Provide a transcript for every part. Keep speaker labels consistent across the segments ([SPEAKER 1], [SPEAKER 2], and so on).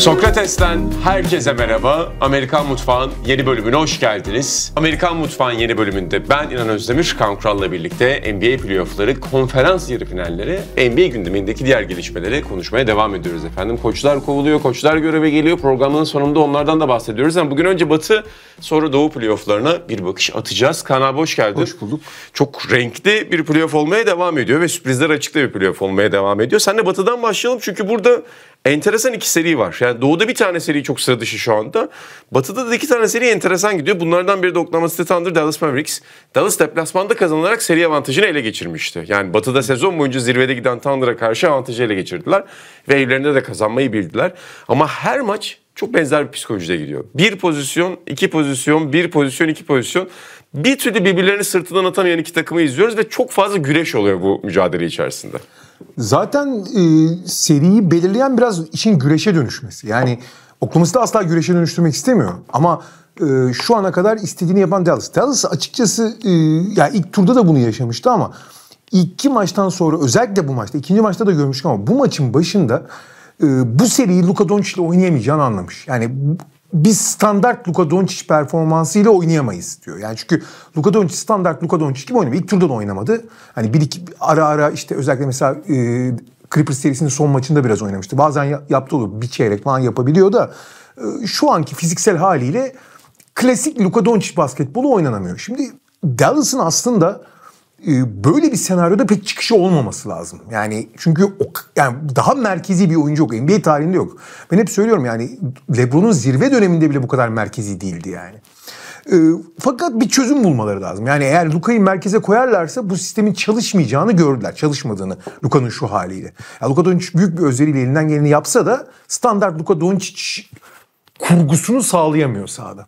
[SPEAKER 1] Sokrates'ten herkese merhaba. Amerikan Mutfağın yeni bölümüne hoş geldiniz. Amerikan Mutfağın yeni bölümünde ben İnan Özdemir, Kaan Kural'la birlikte NBA playoffları, konferans yarı finalleri, NBA gündemindeki diğer gelişmeleri konuşmaya devam ediyoruz efendim. Koçlar kovuluyor, koçlar göreve geliyor. Programın sonunda onlardan da bahsediyoruz. Ama bugün önce Batı Sonra Doğu playofflarına bir bakış atacağız. Kanal hoş geldin. Hoş bulduk. Çok renkli bir playoff olmaya devam ediyor ve sürprizler açıkta bir playoff olmaya devam ediyor. Sen de batıdan başlayalım çünkü burada enteresan iki seri var. Yani doğuda bir tane seri çok sıra dışı şu anda. Batıda da iki tane seri enteresan gidiyor. Bunlardan biri de Oklahoma City Thunder, Dallas Mavericks. Dallas deplasmanda kazanılarak seri avantajını ele geçirmişti. Yani batıda sezon boyunca zirvede giden Thunder'a karşı avantajı ele geçirdiler. Ve evlerinde de kazanmayı bildiler. Ama her maç çok benzer bir psikolojide gidiyor. Bir pozisyon, iki pozisyon, bir pozisyon, iki pozisyon. Bir türlü birbirlerini sırtından atamayan iki takımı izliyoruz ve çok fazla güreş oluyor bu mücadele içerisinde.
[SPEAKER 2] Zaten e, seriyi belirleyen biraz işin güreşe dönüşmesi. Yani Oklahomas'ı da asla güreşe dönüştürmek istemiyor. Ama e, şu ana kadar istediğini yapan Dallas. Dallas açıkçası e, yani ilk turda da bunu yaşamıştı ama iki maçtan sonra özellikle bu maçta ikinci maçta da görmüştük ama bu maçın başında ee, bu seriyi Luka Doncic ile oynayamayacağını anlamış. Yani biz standart Luka Doncic performansıyla oynayamayız diyor. Yani çünkü Luka Doncic standart Luka Doncic gibi oynamıyor. İlk turda da oynamadı. Hani bir iki ara ara işte özellikle mesela e, Clippers serisinin son maçında biraz oynamıştı. Bazen ya, yaptı olur bir çeyrek falan yapabiliyor da e, şu anki fiziksel haliyle klasik Luka Doncic basketbolu oynanamıyor. Şimdi Dallas'ın aslında e, böyle bir senaryoda pek çıkışı olmaması lazım. Yani çünkü o, yani daha merkezi bir oyuncu yok. NBA tarihinde yok. Ben hep söylüyorum yani LeBron'un zirve döneminde bile bu kadar merkezi değildi yani. E, fakat bir çözüm bulmaları lazım. Yani eğer Luka'yı merkeze koyarlarsa bu sistemin çalışmayacağını gördüler. Çalışmadığını Luka'nın şu haliyle. Ya Luka Doncic büyük bir özveriyle elinden geleni yapsa da standart Luka Doncic kurgusunu sağlayamıyor sahada.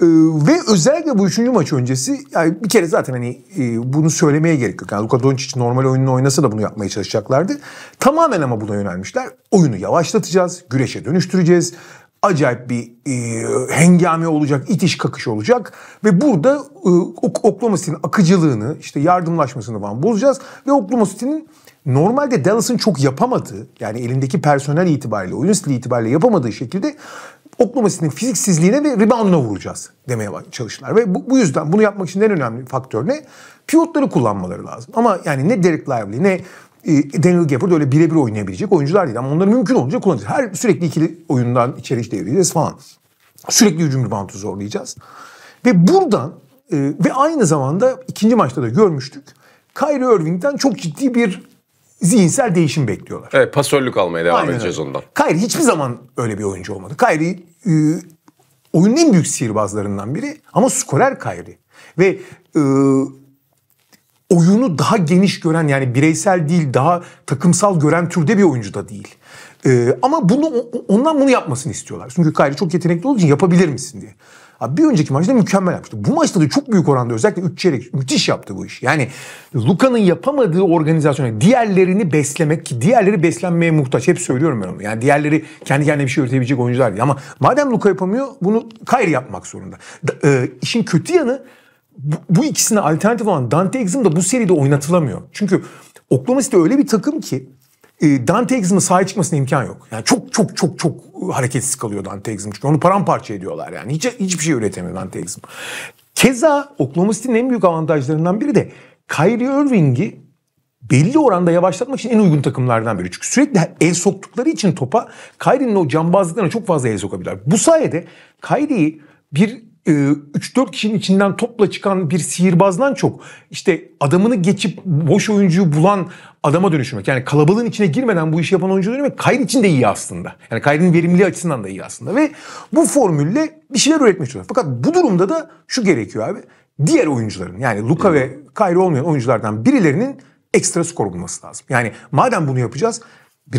[SPEAKER 2] Ee, ve özellikle bu üçüncü maç öncesi yani bir kere zaten hani e, bunu söylemeye gerek yok. Yani Luka Doncic normal oyununu oynasa da bunu yapmaya çalışacaklardı. Tamamen ama buna yönelmişler. Oyunu yavaşlatacağız, güreşe dönüştüreceğiz. Acayip bir e, hengame olacak, itiş kakış olacak. Ve burada e, Oklahoma City'nin akıcılığını, işte yardımlaşmasını falan bozacağız. Ve Oklahoma City'nin normalde Dallas'ın çok yapamadığı yani elindeki personel itibariyle, oyun stili itibariyle yapamadığı şekilde hoplamasının fiziksizliğine ve rebounduna vuracağız demeye çalıştılar. Ve bu, bu yüzden bunu yapmak için en önemli faktör ne? Pivotları kullanmaları lazım. Ama yani ne Derek Lively ne e, Daniel Gafford öyle birebir oynayabilecek oyuncular değil. Ama onları mümkün olunca kullanacağız. Her sürekli ikili oyundan içeri devireceğiz falan. Sürekli hücum reboundu zorlayacağız. Ve buradan e, ve aynı zamanda ikinci maçta da görmüştük. Kyrie Irving'den çok ciddi bir zihinsel değişim bekliyorlar.
[SPEAKER 1] Evet pasörlük almaya devam Aynen edeceğiz öyle. ondan.
[SPEAKER 2] Kyrie hiçbir zaman
[SPEAKER 1] öyle bir oyuncu olmadı.
[SPEAKER 2] Kyrie ee, oyunun en büyük sihirbazlarından biri ama skorer Kayri. Ve e, oyunu daha geniş gören yani bireysel değil daha takımsal gören türde bir oyuncu da değil. Ee, ama bunu ondan bunu yapmasını istiyorlar. Çünkü Kayri çok yetenekli olduğu için yapabilir misin diye. Abi bir önceki maçta mükemmel yapmıştı. Bu maçta da çok büyük oranda özellikle 3 çeyrek müthiş yaptı bu iş. Yani Luka'nın yapamadığı organizasyona diğerlerini beslemek ki diğerleri beslenmeye muhtaç. Hep söylüyorum ben onu. Yani diğerleri kendi kendine bir şey üretebilecek oyuncular değil. Ama madem Luka yapamıyor bunu Kayri yapmak zorunda. Da, e, işin kötü yanı bu, bu ikisine alternatif olan Dante Exum da bu seride oynatılamıyor. Çünkü Oklahoma City öyle bir takım ki e, Dante Exum'un sahaya çıkmasına imkan yok. Yani çok çok çok çok hareketsiz kalıyor Dante Exum. Çünkü onu paramparça ediyorlar yani. Hiç, hiçbir şey üretemiyor Dante Exum. Keza Oklahoma City'nin en büyük avantajlarından biri de Kyrie Irving'i belli oranda yavaşlatmak için en uygun takımlardan biri. Çünkü sürekli el soktukları için topa Kyrie'nin o cambazlıklarına çok fazla el sokabilirler. Bu sayede Kyrie'yi bir 3-4 ee, kişinin içinden topla çıkan bir sihirbazdan çok işte adamını geçip boş oyuncuyu bulan adama dönüşmek. Yani kalabalığın içine girmeden bu işi yapan oyuncu dönüşmek Kayri için de iyi aslında. Yani Kayri'nin verimliliği açısından da iyi aslında. Ve bu formülle bir şeyler üretmiş istiyorlar. Fakat bu durumda da şu gerekiyor abi. Diğer oyuncuların yani Luka ve Kayri olmayan oyunculardan birilerinin ekstra skor bulması lazım. Yani madem bunu yapacağız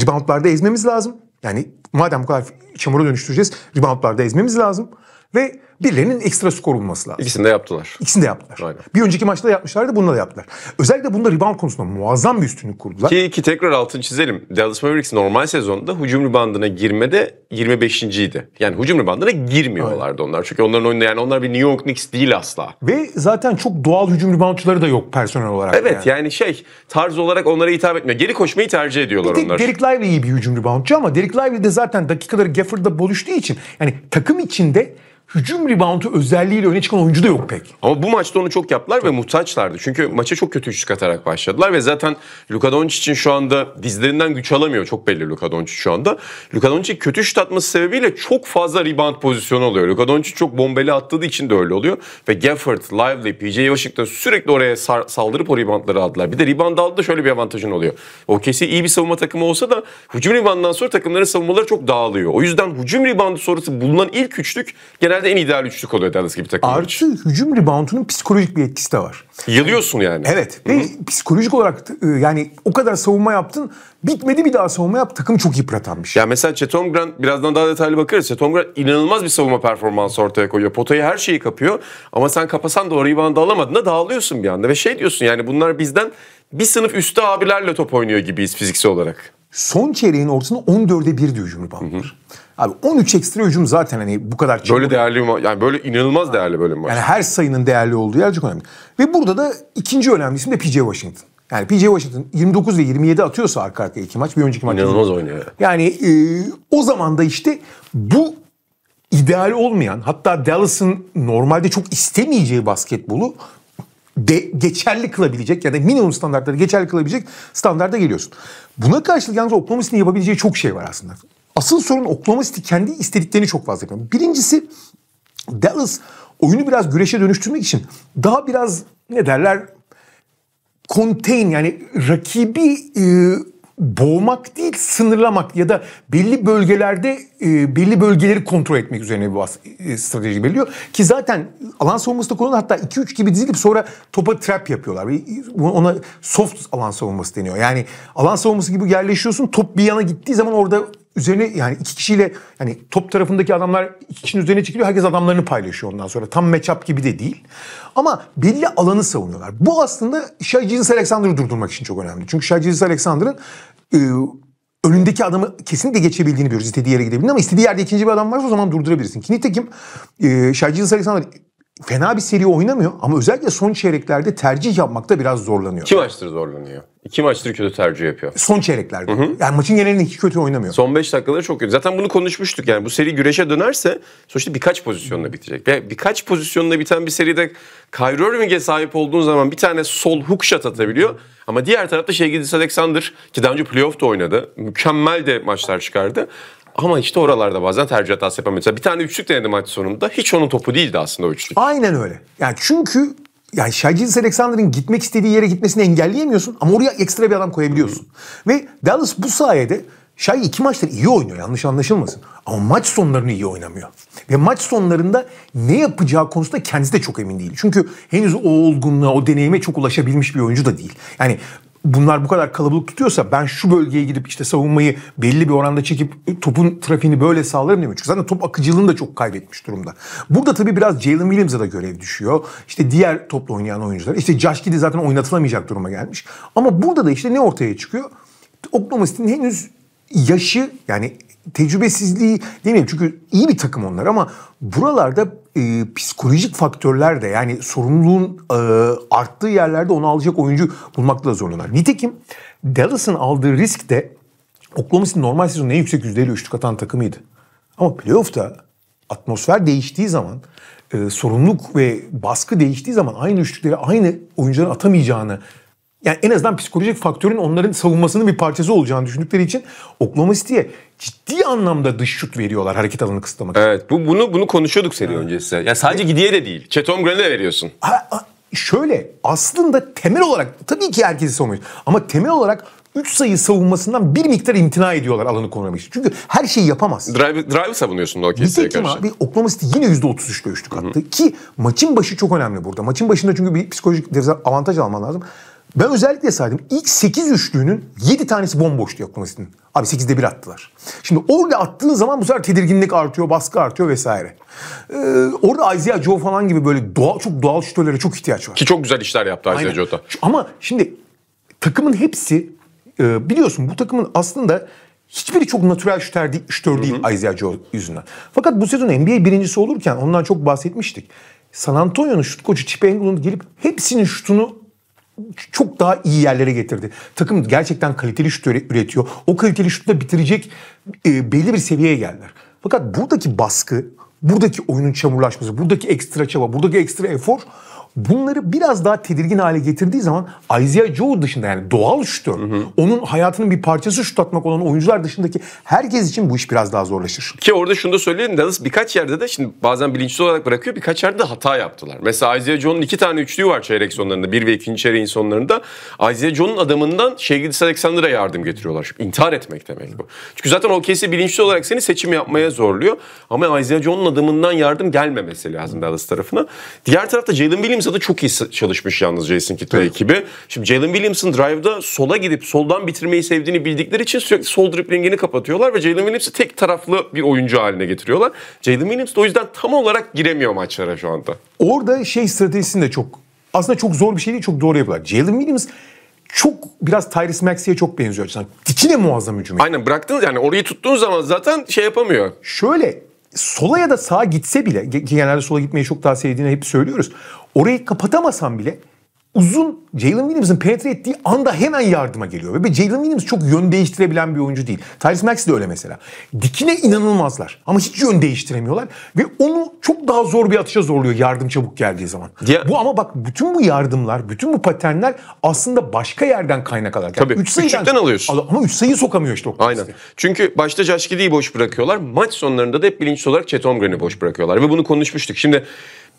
[SPEAKER 2] reboundlarda ezmemiz lazım. Yani madem bu kadar çamura dönüştüreceğiz reboundlarda ezmemiz lazım. Ve birilerinin ekstra skor bulması lazım. İkisini de yaptılar. İkisini de yaptılar. Aynen. Bir önceki maçta da yapmışlardı, bunda da yaptılar. Özellikle bunda rebound konusunda muazzam bir üstünlük kurdular. Ki,
[SPEAKER 1] ki tekrar altını çizelim. Dallas Mavericks normal sezonda hücum reboundına girmede 25. idi. Yani hücum reboundına girmiyorlardı Aynen. onlar. Çünkü onların oyunda yani onlar bir New York Knicks değil asla.
[SPEAKER 2] Ve zaten çok doğal hücum reboundçıları da yok
[SPEAKER 1] personel olarak. Evet yani, yani şey tarz olarak onlara hitap etmiyor. Geri koşmayı tercih ediyorlar bir onlar. Derek
[SPEAKER 2] Lively iyi bir hücum reboundçı ama Derek Lively de zaten dakikaları Gafford'da buluştuğu için yani takım içinde hücum reboundu özelliğiyle öne çıkan oyuncu da yok
[SPEAKER 1] pek. Ama bu maçta onu çok yaptılar çok. ve muhtaçlardı. Çünkü maça çok kötü üçlük atarak başladılar ve zaten Luka Doncic için şu anda dizlerinden güç alamıyor. Çok belli Luka Doncic şu anda. Luka Doncic kötü şut atması sebebiyle çok fazla rebound pozisyonu oluyor. Luka Doncic çok bombeli attığı için de öyle oluyor. Ve Gafford, Lively, PJ Washington sürekli oraya saldırıp o reboundları aldılar. Bir de rebound aldı şöyle bir avantajın oluyor. O kesi iyi bir savunma takımı olsa da hücum reboundından sonra takımların savunmaları çok dağılıyor. O yüzden hücum reboundu sonrası bulunan ilk üçlük genel genelde en ideal üçlük oluyor Dallas gibi takım. Artı
[SPEAKER 2] hücum reboundunun psikolojik bir etkisi de var.
[SPEAKER 1] Yılıyorsun yani. Evet. Hı-hı.
[SPEAKER 2] Ve psikolojik olarak e, yani o kadar savunma yaptın. Bitmedi bir daha savunma yap. Takım çok yıpratan
[SPEAKER 1] Ya mesela Grant birazdan daha detaylı bakarız. Grant inanılmaz bir savunma performansı ortaya koyuyor. Potayı her şeyi kapıyor. Ama sen kapasan da o reboundu alamadığında dağılıyorsun bir anda. Ve şey diyorsun yani bunlar bizden bir sınıf üstü abilerle top oynuyor gibiyiz fiziksel olarak.
[SPEAKER 2] Son çeyreğin ortasında 14'e 1 diyor hücum reboundları. Abi 13 ekstra hücum zaten hani bu kadar çok Böyle değerli
[SPEAKER 1] yani böyle inanılmaz ha. değerli böyle maç. Yani
[SPEAKER 2] her sayının değerli olduğu yer çok önemli. Ve burada da ikinci önemli isim de PJ Washington. Yani PJ Washington 29 ve 27 atıyorsa arka arkaya iki maç bir önceki maç. İnanılmaz maç. oynuyor. Yani e, o zaman da işte bu ideal olmayan hatta Dallas'ın normalde çok istemeyeceği basketbolu de, geçerli kılabilecek ya da minimum standartları geçerli kılabilecek standarda geliyorsun. Buna karşılık yalnız Oklahoma City'nin yapabileceği çok şey var aslında. Asıl sorun Oklahoma City kendi istediklerini çok fazla yapıyor. Birincisi Dallas oyunu biraz güreşe dönüştürmek için daha biraz ne derler contain yani rakibi e, boğmak değil sınırlamak ya da belli bölgelerde e, belli bölgeleri kontrol etmek üzerine bu e, strateji belirliyor. Ki zaten alan savunması da konuda hatta 2-3 gibi dizilip sonra topa trap yapıyorlar. Ona soft alan savunması deniyor. Yani alan savunması gibi yerleşiyorsun top bir yana gittiği zaman orada üzerine yani iki kişiyle yani top tarafındaki adamlar iki kişinin üzerine çekiliyor. Herkes adamlarını paylaşıyor ondan sonra. Tam matchup gibi de değil. Ama belli alanı savunuyorlar. Bu aslında Shai Gilles Alexander'ı durdurmak için çok önemli. Çünkü Shai Gilles Alexander'ın e, önündeki adamı kesinlikle geçebildiğini biliyoruz. İstediği yere gidebildiğini ama istediği yerde ikinci bir adam varsa o zaman durdurabilirsin. Ki nitekim e, Shai Gilles Alexander fena bir seri oynamıyor ama özellikle son çeyreklerde tercih yapmakta
[SPEAKER 1] biraz zorlanıyor. Kim açtır zorlanıyor? İki maçtır kötü tercih yapıyor. Son çeyreklerde. Hı hı.
[SPEAKER 2] Yani maçın genelinde iki
[SPEAKER 1] kötü oynamıyor. Son 5 dakikaları çok kötü. Zaten bunu konuşmuştuk yani bu seri güreşe dönerse sonuçta birkaç pozisyonla bitecek. Ve birkaç pozisyonla biten bir seride Kyrie Irving'e sahip olduğun zaman bir tane sol hook shot atabiliyor. Ama diğer tarafta şey Gidis Alexander ki daha önce playoff da oynadı. Mükemmel de maçlar çıkardı. Ama işte oralarda bazen tercih hatası yapamıyor. Mesela bir tane üçlük denedi maç sonunda. Hiç onun topu değildi aslında o üçlük.
[SPEAKER 2] Aynen öyle. Yani çünkü yani Shai Gilgis Alexander'ın gitmek istediği yere gitmesini engelleyemiyorsun ama oraya ekstra bir adam koyabiliyorsun. Ve Dallas bu sayede Şay iki maçta iyi oynuyor yanlış anlaşılmasın. Ama maç sonlarını iyi oynamıyor. Ve maç sonlarında ne yapacağı konusunda kendisi de çok emin değil. Çünkü henüz o olgunluğa, o deneyime çok ulaşabilmiş bir oyuncu da değil. Yani bunlar bu kadar kalabalık tutuyorsa ben şu bölgeye gidip işte savunmayı belli bir oranda çekip e, topun trafiğini böyle sağlarım demiyor. Çünkü zaten top akıcılığını da çok kaybetmiş durumda. Burada tabii biraz Jalen Williams'a da görev düşüyor. İşte diğer topla oynayan oyuncular. İşte Josh Giddy zaten oynatılamayacak duruma gelmiş. Ama burada da işte ne ortaya çıkıyor? Oklahoma City'nin henüz yaşı yani tecrübesizliği demeyelim çünkü iyi bir takım onlar ama buralarda e, psikolojik faktörler de yani sorumluluğun e, arttığı yerlerde onu alacak oyuncu bulmakta da zorlanıyorlar. Nitekim Dallas'ın aldığı risk de Oklahoma City normal sezonun en yüksek yüzdeyle üçlük atan takımıydı. Ama playoff'ta atmosfer değiştiği zaman e, sorumluluk ve baskı değiştiği zaman aynı üçlükleri aynı oyuncuların atamayacağını yani en azından psikolojik faktörün onların savunmasının bir parçası olacağını düşündükleri için Oklahoma City'ye ciddi anlamda dış şut veriyorlar hareket alanını kısıtlamak
[SPEAKER 1] için. Evet bu, bunu bunu konuşuyorduk seri evet. öncesi. Ya sadece gidiye de değil. Çetom Holmgren'e veriyorsun. Ha,
[SPEAKER 2] ha, şöyle aslında temel olarak tabii ki herkesi savunmuyor. Ama temel olarak 3 sayı savunmasından bir miktar imtina ediyorlar alanı korumak için. Çünkü her şeyi yapamaz.
[SPEAKER 1] Drive, drive savunuyorsun da OKC'ye karşı. Abi,
[SPEAKER 2] Oklahoma City yine %33'te üçlük attı. Hı-hı. Ki maçın başı çok önemli burada. Maçın başında çünkü bir psikolojik avantaj alman lazım. Ben özellikle saydım. ilk 8 üçlüğünün 7 tanesi bomboştu Yakunis'in. Abi 8'de 1 attılar. Şimdi orada attığın zaman bu sefer tedirginlik artıyor, baskı artıyor vesaire. Ee, orada Isaiah Joe falan gibi böyle doğal, çok doğal şütörlere çok ihtiyaç
[SPEAKER 1] var. Ki çok güzel işler yaptı Isaiah Joe'da.
[SPEAKER 2] Ama şimdi takımın hepsi e, biliyorsun bu takımın aslında Hiçbiri çok natürel şütör değil, şütör değil Isaiah Joe yüzünden. Fakat bu sezon NBA birincisi olurken ondan çok bahsetmiştik. San Antonio'nun şut koçu Chip Englund gelip hepsinin şutunu çok daha iyi yerlere getirdi. Takım gerçekten kaliteli şut üretiyor. O kaliteli şutla bitirecek e, belli bir seviyeye geldiler. Fakat buradaki baskı, buradaki oyunun çamurlaşması, buradaki ekstra çaba, buradaki ekstra efor bunları biraz daha tedirgin hale getirdiği zaman Isaiah Joe dışında yani doğal şutör, hı hı. onun hayatının bir parçası şut atmak olan oyuncular dışındaki herkes için bu iş biraz daha zorlaşır.
[SPEAKER 1] Ki orada şunu da söyleyelim Dallas birkaç yerde de şimdi bazen bilinçli olarak bırakıyor birkaç yerde de hata yaptılar. Mesela Isaiah Joe'nun iki tane üçlüğü var çeyrek sonlarında. Bir ve ikinci çeyreğin sonlarında. Isaiah Joe'nun adamından şey Gidis Alexander'a yardım getiriyorlar. Şimdi intihar etmek demek bu. Çünkü zaten o kesi bilinçli olarak seni seçim yapmaya zorluyor. Ama Isaiah Joe'nun adamından yardım gelmemesi lazım Dallas tarafına. Diğer tarafta Jalen Williams Williams'a da çok iyi çalışmış yalnız Jason Kidd evet. ekibi. Şimdi Jalen Williams'ın drive'da sola gidip soldan bitirmeyi sevdiğini bildikleri için sürekli sol driplingini kapatıyorlar ve Jalen Williams'ı tek taraflı bir oyuncu haline getiriyorlar. Jalen Williams de o yüzden tam olarak giremiyor maçlara şu anda.
[SPEAKER 2] Orada şey stratejisini de çok aslında çok zor bir şey değil çok doğru yapıyorlar. Jalen Williams çok biraz Tyrese Maxey'e çok benziyor açıdan. Dikine muazzam hücum.
[SPEAKER 1] Aynen bıraktınız yani orayı tuttuğun zaman zaten şey yapamıyor.
[SPEAKER 2] Şöyle sola ya da sağa gitse bile ki genelde sola gitmeyi çok tavsiye sevdiğini hep söylüyoruz. Orayı kapatamasan bile uzun Jalen Williams'ın penetre ettiği anda hemen yardıma geliyor. Ve Jalen Williams çok yön değiştirebilen bir oyuncu değil. Tyrese Maxey de öyle mesela. Dikine inanılmazlar ama hiç yön değiştiremiyorlar. Ve onu çok daha zor bir atışa zorluyor yardım çabuk geldiği zaman. Ya. Bu ama bak bütün bu yardımlar, bütün bu paternler aslında başka yerden kaynak alır. Tabii. Üç sayıdan, alıyorsun. Al Ama üç sayı sokamıyor
[SPEAKER 1] işte Aynen. İşte. Çünkü başta Josh boş bırakıyorlar. Maç sonlarında da hep bilinçli olarak Chet Holmgren'i boş bırakıyorlar. Ve bunu konuşmuştuk. Şimdi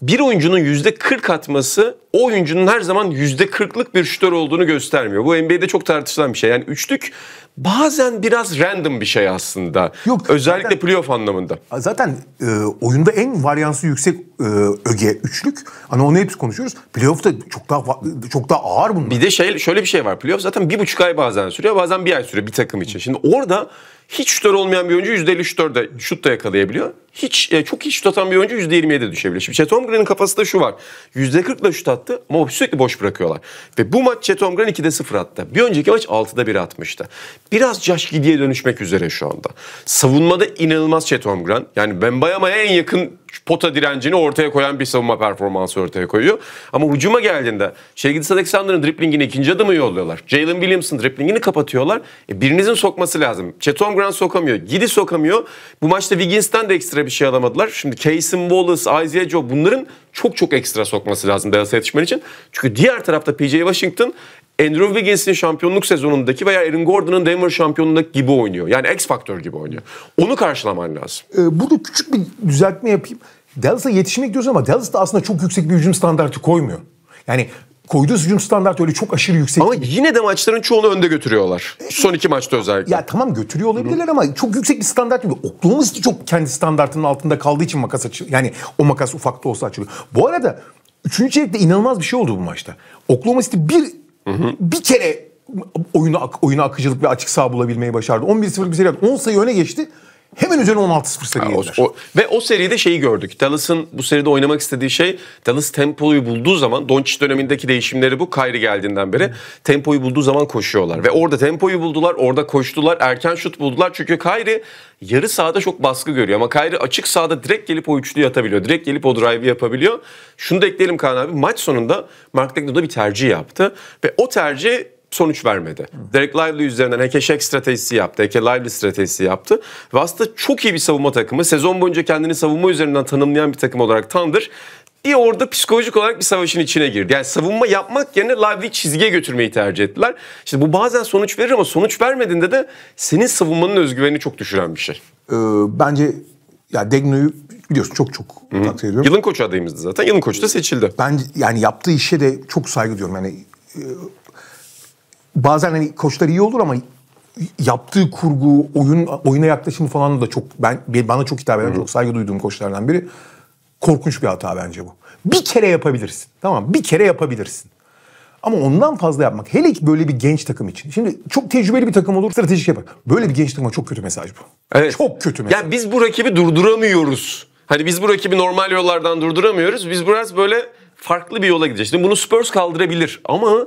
[SPEAKER 1] bir oyuncunun %40 atması o oyuncunun her zaman %40'lık bir şütör olduğunu göstermiyor. Bu NBA'de çok tartışılan bir şey. Yani üçlük bazen biraz random bir şey aslında. Yok. Özellikle zaten, playoff anlamında.
[SPEAKER 2] Zaten e, oyunda en varyansı yüksek
[SPEAKER 1] e, öge üçlük. Hani onu hep konuşuyoruz. Playoff'ta çok daha çok daha ağır bunlar. Bir de şey, şöyle bir şey var. Playoff zaten bir buçuk ay bazen sürüyor. Bazen bir ay sürüyor bir takım için. Şimdi orada hiç şutör olmayan bir oyuncu %53 şutörde şut da yakalayabiliyor. Hiç e, çok hiç şut atan bir oyuncu %27'ye düşebiliyor. Şimdi Green'in Holmgren'in kafasında şu var. 40'da şut attı ama sürekli boş bırakıyorlar. Ve bu maç Chet Holmgren 2'de 0 attı. Bir önceki maç 6'da 1 atmıştı biraz Josh dönüşmek üzere şu anda. Savunmada inanılmaz Chet Holmgren. Yani ben Bembayama'ya en yakın pota direncini ortaya koyan bir savunma performansı ortaya koyuyor. Ama hücuma geldiğinde Şelgidis Alexander'ın driplingini ikinci adımı yolluyorlar. Jalen Williams'ın driplingini kapatıyorlar. E, birinizin sokması lazım. Chet Holmgren sokamıyor. Gidi sokamıyor. Bu maçta Wiggins'ten de ekstra bir şey alamadılar. Şimdi Case'in Wallace, Isaiah Joe bunların çok çok ekstra sokması lazım Dallas'a yetişmen için. Çünkü diğer tarafta PJ Washington Andrew Wiggins'in şampiyonluk sezonundaki veya Aaron Gordon'ın Denver şampiyonluğundaki gibi oynuyor. Yani X faktör gibi oynuyor. Onu karşılaman lazım.
[SPEAKER 2] Ee, burada küçük bir düzeltme yapayım. Dallas'a yetişmek diyoruz ama Dallas da aslında çok yüksek bir hücum standartı koymuyor. Yani koyduğu hücum standartı öyle çok
[SPEAKER 1] aşırı yüksek. Ama değil. yine de maçların çoğunu önde götürüyorlar. Ee, Son iki maçta özellikle.
[SPEAKER 2] Ya tamam götürüyor olabilirler ama çok yüksek bir standart gibi. Oklahoma City çok kendi standartının altında kaldığı için makas açılıyor. Yani o makas ufak da olsa açılıyor. Bu arada Üçüncü çeyrekte inanılmaz bir şey oldu bu maçta. Oklahoma City bir Hı hı. Bir kere oyunu oyunu akıcılık ve açık sağ bulabilmeyi başardı. 11-0 güzel yaptı. 10 sayı öne geçti. Hemen üzerine 16-0
[SPEAKER 1] o, o, Ve o seride şeyi gördük. Dallas'ın bu seride oynamak istediği şey Dallas tempoyu bulduğu zaman Doncic dönemindeki değişimleri bu Kyrie geldiğinden beri tempoyu bulduğu zaman koşuyorlar. Ve orada tempoyu buldular, orada koştular, erken şut buldular. Çünkü Kyrie yarı sahada çok baskı görüyor ama Kyrie açık sahada direkt gelip o üçlü yatabiliyor, Direkt gelip o drive'ı yapabiliyor. Şunu da ekleyelim Kaan abi. Maç sonunda Mark Dagnall'da bir tercih yaptı ve o tercih sonuç vermedi. Derek Lively üzerinden heke stratejisi yaptı. Heke Lively stratejisi yaptı. Ve aslında çok iyi bir savunma takımı. Sezon boyunca kendini savunma üzerinden tanımlayan bir takım olarak Thunder bir orada psikolojik olarak bir savaşın içine girdi. Yani savunma yapmak yerine Lively çizgiye götürmeyi tercih ettiler. İşte bu bazen sonuç verir ama sonuç vermediğinde de senin savunmanın özgüvenini çok düşüren bir şey.
[SPEAKER 2] Ee, bence ya Degno'yu biliyorsun çok çok Hı-hı. takdir ediyorum.
[SPEAKER 1] Yılın koçu adayımızdı zaten. Yılın koçu da seçildi.
[SPEAKER 2] Ben yani yaptığı işe de çok saygı duyuyorum. Yani e, bazen hani koçlar iyi olur ama yaptığı kurgu, oyun oyuna yaklaşımı falan da çok ben bana çok hitap eden, çok saygı duyduğum koçlardan biri. Korkunç bir hata bence bu. Bir kere yapabilirsin. Tamam Bir kere yapabilirsin. Ama ondan fazla yapmak. Hele ki böyle bir genç takım için. Şimdi çok tecrübeli bir takım olur stratejik yapar. Böyle bir genç takıma çok kötü mesaj bu. Evet. Çok kötü
[SPEAKER 1] mesaj. Ya biz bu rakibi durduramıyoruz. Hani biz bu rakibi normal yollardan durduramıyoruz. Biz biraz böyle farklı bir yola gideceğiz. Şimdi bunu Spurs kaldırabilir ama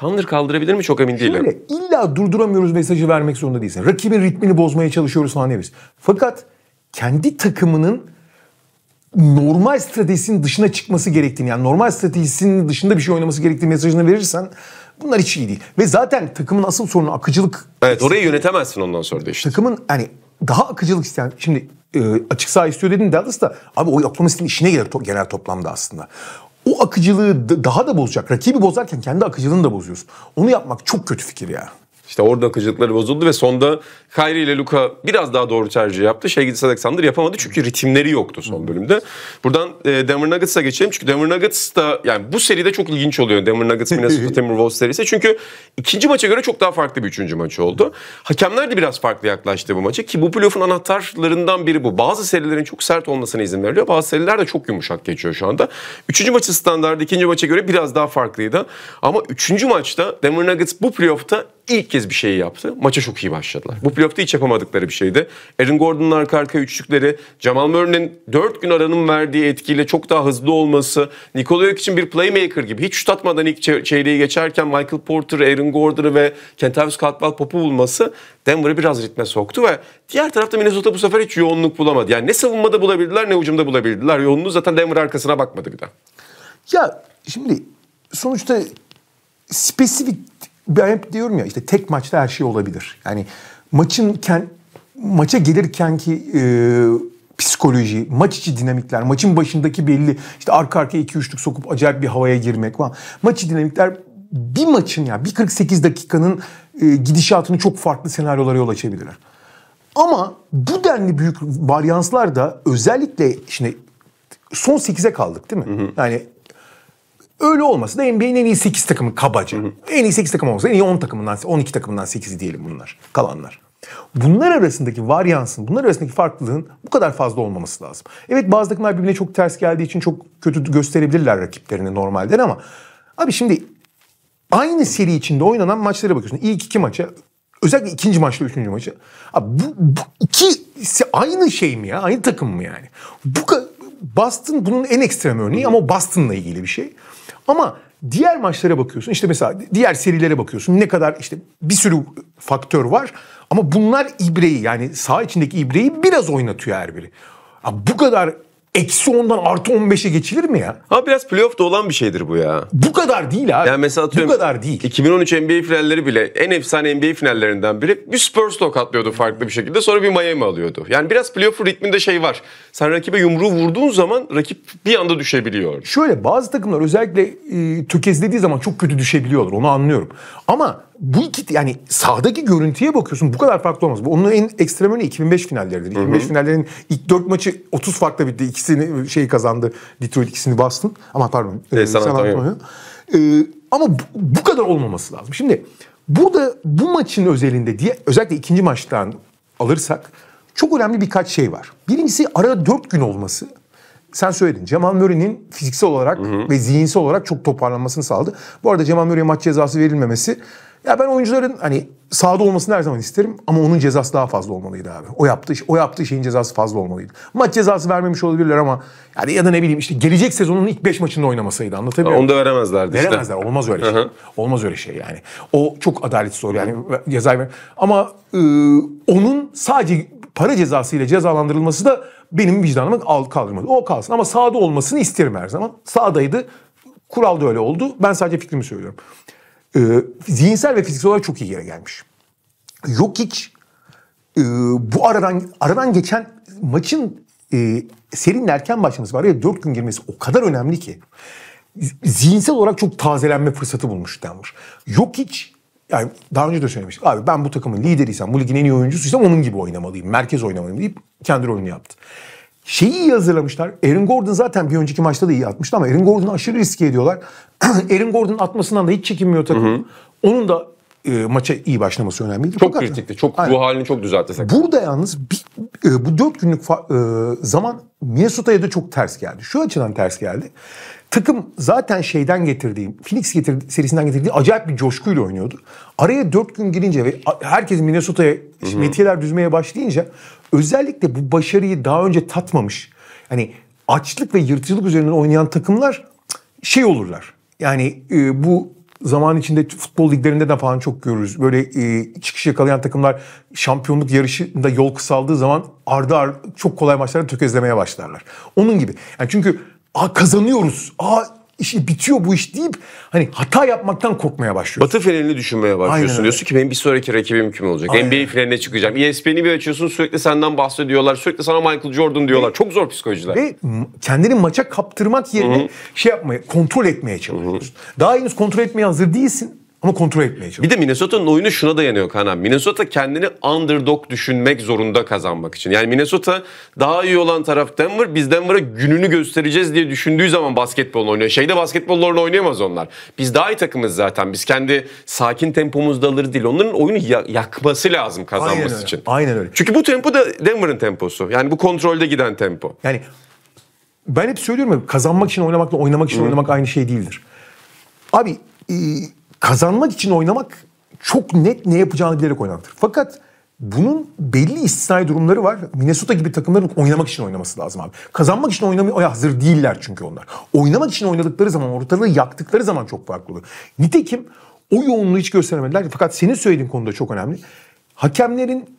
[SPEAKER 1] Tandır kaldırabilir mi çok emin değilim. Şöyle
[SPEAKER 2] illa durduramıyoruz mesajı vermek zorunda değilsin. Rakibin ritmini bozmaya çalışıyoruz falan deriz. Fakat kendi takımının normal stratejisinin dışına çıkması gerektiğini yani normal stratejisinin dışında bir şey oynaması gerektiği mesajını verirsen bunlar hiç iyi değil. Ve zaten takımın asıl sorunu akıcılık.
[SPEAKER 1] Evet orayı yönetemezsin ondan sonra da
[SPEAKER 2] işte. Takımın hani daha akıcılık isteyen şimdi e, açık saha istiyor dedin Dallas da abi o yoklamasının işine gelir to genel toplamda aslında o akıcılığı daha da bozacak. Rakibi bozarken kendi akıcılığını da bozuyorsun. Onu yapmak çok kötü fikir ya.
[SPEAKER 1] İşte orada akıcılıkları bozuldu ve sonda Kyrie ile Luka biraz daha doğru tercih yaptı. Şey gidip Alexander yapamadı çünkü ritimleri yoktu son bölümde. Buradan e, Denver Nuggets'a geçelim. Çünkü Denver Nuggets da yani bu seride çok ilginç oluyor. Denver Nuggets Minnesota Timberwolves serisi. Çünkü ikinci maça göre çok daha farklı bir üçüncü maçı oldu. Hakemler de biraz farklı yaklaştı bu maça ki bu playoff'un anahtarlarından biri bu. Bazı serilerin çok sert olmasına izin veriliyor. Bazı seriler de çok yumuşak geçiyor şu anda. Üçüncü maçı standart, ikinci maça göre biraz daha farklıydı. Ama üçüncü maçta Denver Nuggets bu playoff'ta ilk kez bir şeyi yaptı. Maça çok iyi başladılar. Bu playoff'ta hiç yapamadıkları bir şeydi. Aaron Gordon'un arka arka üçlükleri, Jamal Murray'nin 4 gün aranın verdiği etkiyle çok daha hızlı olması, Nikola Jokic için bir playmaker gibi hiç şut atmadan ilk çeyreği geçerken Michael Porter, Aaron Gordon'ı ve Kentavius Caldwell Pop'u bulması Denver'ı biraz ritme soktu ve diğer tarafta Minnesota bu sefer hiç yoğunluk bulamadı. Yani ne savunmada bulabildiler ne ucumda bulabildiler. Yoğunluğu zaten Denver arkasına bakmadı bir daha.
[SPEAKER 2] Ya şimdi sonuçta spesifik ben hep diyorum ya işte tek maçta her şey olabilir. Yani maçın ken, maça gelirken ki e, psikoloji, maç içi dinamikler, maçın başındaki belli işte arka arkaya 2-3'lük sokup acayip bir havaya girmek falan. Maç dinamikler bir maçın ya yani bir 48 dakikanın e, gidişatını çok farklı senaryolara yol açabilirler. Ama bu denli büyük varyanslar da özellikle şimdi son 8'e kaldık değil mi? Hı hı. Yani Öyle olması da NBA'nin en iyi 8 takımı kabaca. En iyi 8 takım olmasa en iyi 10 takımından, 12 takımından 8'i diyelim bunlar. Kalanlar. Bunlar arasındaki varyansın, bunlar arasındaki farklılığın bu kadar fazla olmaması lazım. Evet bazı takımlar birbirine çok ters geldiği için çok kötü gösterebilirler rakiplerini normalde ama abi şimdi aynı seri içinde oynanan maçlara bakıyorsun. İlk iki maça özellikle ikinci maçla üçüncü maçı. Abi bu, bu ikisi aynı şey mi ya? Aynı takım mı yani? Bu Boston bunun en ekstrem örneği ama Boston'la ilgili bir şey. Ama diğer maçlara bakıyorsun işte mesela diğer serilere bakıyorsun ne kadar işte bir sürü faktör var ama bunlar ibreyi yani sağ içindeki ibreyi biraz oynatıyor her biri. Ya bu kadar eksi 10'dan artı 15'e geçilir mi ya?
[SPEAKER 1] Ha biraz playoff'ta olan bir şeydir bu ya. Bu kadar değil abi. Yani mesela atıyorum, Bu kadar değil. 2013 NBA finalleri bile en efsane NBA finallerinden biri bir Spurs tokatlıyordu farklı bir şekilde. Sonra bir Miami alıyordu. Yani biraz playoff ritminde şey var. Sen rakibe yumruğu vurduğun zaman rakip bir anda düşebiliyor.
[SPEAKER 2] Şöyle bazı takımlar özellikle e, tökezlediği zaman çok kötü düşebiliyorlar. Onu anlıyorum. Ama bu iki yani sahadaki görüntüye bakıyorsun bu kadar farklı olmaz. Onun en ekstrem örneği 2005 finalleridir. 2005 Hı-hı. finallerinin ilk 4 maçı 30 farkla bitti. İkisini şey kazandı. Detroit ikisini bastın. Ama pardon. E, e San Antonio. E, ama bu, bu kadar olmaması lazım. Şimdi burada bu maçın özelinde diye özellikle ikinci maçtan alırsak çok önemli birkaç şey var. Birincisi ara 4 gün olması sen söyledin. Cemal Murray'nin fiziksel olarak hı hı. ve zihinsel olarak çok toparlanmasını sağladı. Bu arada Cemal Murray'e maç cezası verilmemesi ya ben oyuncuların hani sahada olmasını her zaman isterim ama onun cezası daha fazla olmalıydı abi. O yaptığı o yaptığı şeyin cezası fazla olmalıydı. Maç cezası vermemiş olabilirler ama yani ya da ne bileyim işte gelecek sezonun ilk 5 maçında oynamasaydı anlatabiliyor muyum? Onu da veremezlerdi işte. Veremezler. Olmaz öyle şey. Olmaz öyle şey yani. O çok adaletsiz olur yani ceza ver. Ama e, onun sadece para cezası ile cezalandırılması da benim vicdanımın al kaldırmadı. O kalsın ama sahada olmasını isterim her zaman. Sahadaydı. Kural da öyle oldu. Ben sadece fikrimi söylüyorum. E, zihinsel ve fiziksel olarak çok iyi yere gelmiş. Jokic e, bu aradan aradan geçen maçın e, serinin erken başlaması var ya 4 gün girmesi o kadar önemli ki zihinsel olarak çok tazelenme fırsatı bulmuş denmiş. Jokic yani daha önce de söylemiştik. Abi ben bu takımın lideriysem, bu ligin en iyi oyuncusuysam onun gibi oynamalıyım. Merkez oynamalıyım deyip kendi rolünü yaptı. Şeyi iyi hazırlamışlar. Aaron Gordon zaten bir önceki maçta da iyi atmıştı ama Aaron Gordon'u aşırı riske ediyorlar. Aaron Gordon'un atmasından da hiç çekinmiyor takım. Onun da e, maça iyi başlaması önemliydi. Çok Fakat, kritikti. Çok aynen. ruh halini
[SPEAKER 1] çok düzeltti.
[SPEAKER 2] Burada yalnız bir, e, bu dört günlük fa, e, zaman Minnesota'ya da çok ters geldi. Şu açıdan ters geldi. Takım zaten şeyden getirdiğim, Phoenix getirdi, serisinden getirdiği acayip bir coşkuyla oynuyordu. Araya dört gün girince ve herkes Minnesota'ya metiyeler düzmeye başlayınca özellikle bu başarıyı daha önce tatmamış. Hani açlık ve yırtıcılık üzerinden oynayan takımlar şey olurlar. Yani e, bu zaman içinde futbol liglerinde de falan çok görürüz. Böyle e, çıkış yakalayan takımlar şampiyonluk yarışında yol kısaldığı zaman ardı ardı çok kolay maçlarda tökezlemeye başlarlar. Onun gibi. Yani çünkü Aa kazanıyoruz. Aa işi bitiyor bu iş deyip hani hata yapmaktan korkmaya başlıyorsun.
[SPEAKER 1] Batı finalini düşünmeye başlıyorsun. Aynen. Diyorsun ki benim bir sonraki rakibim kim olacak? Aynen. NBA finaline çıkacağım. ESPN'i bir açıyorsun sürekli senden bahsediyorlar. Sürekli sana Michael Jordan diyorlar. Ve, Çok zor psikolojiler. Ve
[SPEAKER 2] kendini maça kaptırmak yerine Hı-hı. şey yapmaya, kontrol etmeye çalışıyorsun. Hı-hı. Daha henüz kontrol etmeye hazır değilsin. Ama kontrol etmeye
[SPEAKER 1] çalışıyor. Bir de Minnesota'nın oyunu şuna dayanıyor Kaan abi. Minnesota kendini underdog düşünmek zorunda kazanmak için. Yani Minnesota daha iyi olan taraf Denver. Biz Denver'a gününü göstereceğiz diye düşündüğü zaman basketbol oynuyor. Şeyde basketbollarını oynayamaz onlar. Biz daha iyi takımız zaten. Biz kendi sakin tempomuzda alırız değil. Onların oyunu ya- yakması lazım kazanması Aynen için. Aynen öyle. Çünkü bu tempo da Denver'ın temposu. Yani bu kontrolde giden tempo. Yani
[SPEAKER 2] ben hep söylüyorum ya kazanmak için oynamakla oynamak için oynamak aynı şey değildir. Abi e, kazanmak için oynamak çok net ne yapacağını bilerek oynamaktır. Fakat bunun belli istisnai durumları var. Minnesota gibi takımların oynamak için oynaması lazım abi. Kazanmak için oynamaya hazır değiller çünkü onlar. Oynamak için oynadıkları zaman, ortalığı yaktıkları zaman çok farklı oluyor. Nitekim o yoğunluğu hiç gösteremediler. Fakat senin söylediğin konuda çok önemli. Hakemlerin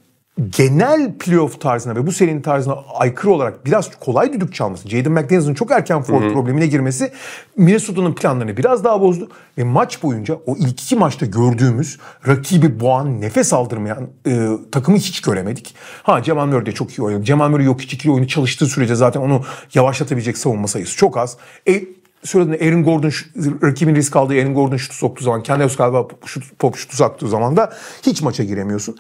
[SPEAKER 2] genel playoff tarzına ve bu serinin tarzına aykırı olarak biraz kolay düdük çalması, Jaden McDaniels'ın çok erken forward Hı-hı. problemine girmesi Minnesota'nın planlarını biraz daha bozdu. Ve maç boyunca o ilk iki maçta gördüğümüz rakibi boğan, nefes aldırmayan e, takımı hiç göremedik. Ha Cemal Murray de çok iyi oynadı. Cemal Murray yok hiç ikili oyunu çalıştığı sürece zaten onu yavaşlatabilecek savunma sayısı çok az. E, söylediğinde Aaron Gordon rakibin risk aldığı Aaron Gordon şutu soktuğu zaman, kendi Oscar Pop şutu, pop şutu soktuğu zaman da hiç maça giremiyorsun.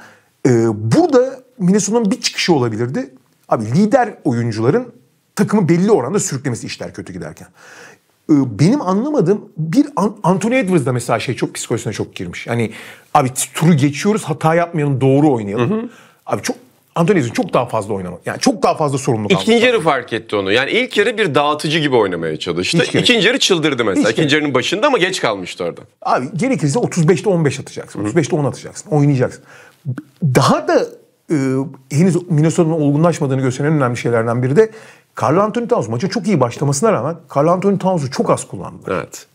[SPEAKER 2] Ee, burada Minnesota'nın bir çıkışı olabilirdi. Abi lider oyuncuların takımı belli oranda sürüklemesi işler kötü giderken. Ee, benim anlamadığım bir An Anthony Edwards da mesela şey çok psikolojisine çok girmiş. Yani abi turu geçiyoruz hata yapmayalım doğru oynayalım. Hı hı. Abi çok Antonez'in çok daha fazla oynama. Yani çok daha fazla sorumluluk aldı. İkinci
[SPEAKER 1] yarı fark etti onu. Yani ilk yarı bir dağıtıcı gibi oynamaya çalıştı. Hiç İkinci yarı çıldırdı mesela. Hiç İkinci yarının başında ama geç kalmıştı orada.
[SPEAKER 2] Abi gerekirse 35'te 15 atacaksın. 35'te 10 atacaksın. Oynayacaksın daha da e, henüz Minnesota'nın olgunlaşmadığını gösteren önemli şeylerden biri de Carl Anthony Towns maça çok iyi başlamasına rağmen Carl Anthony Towns'u çok az kullandı. Evet.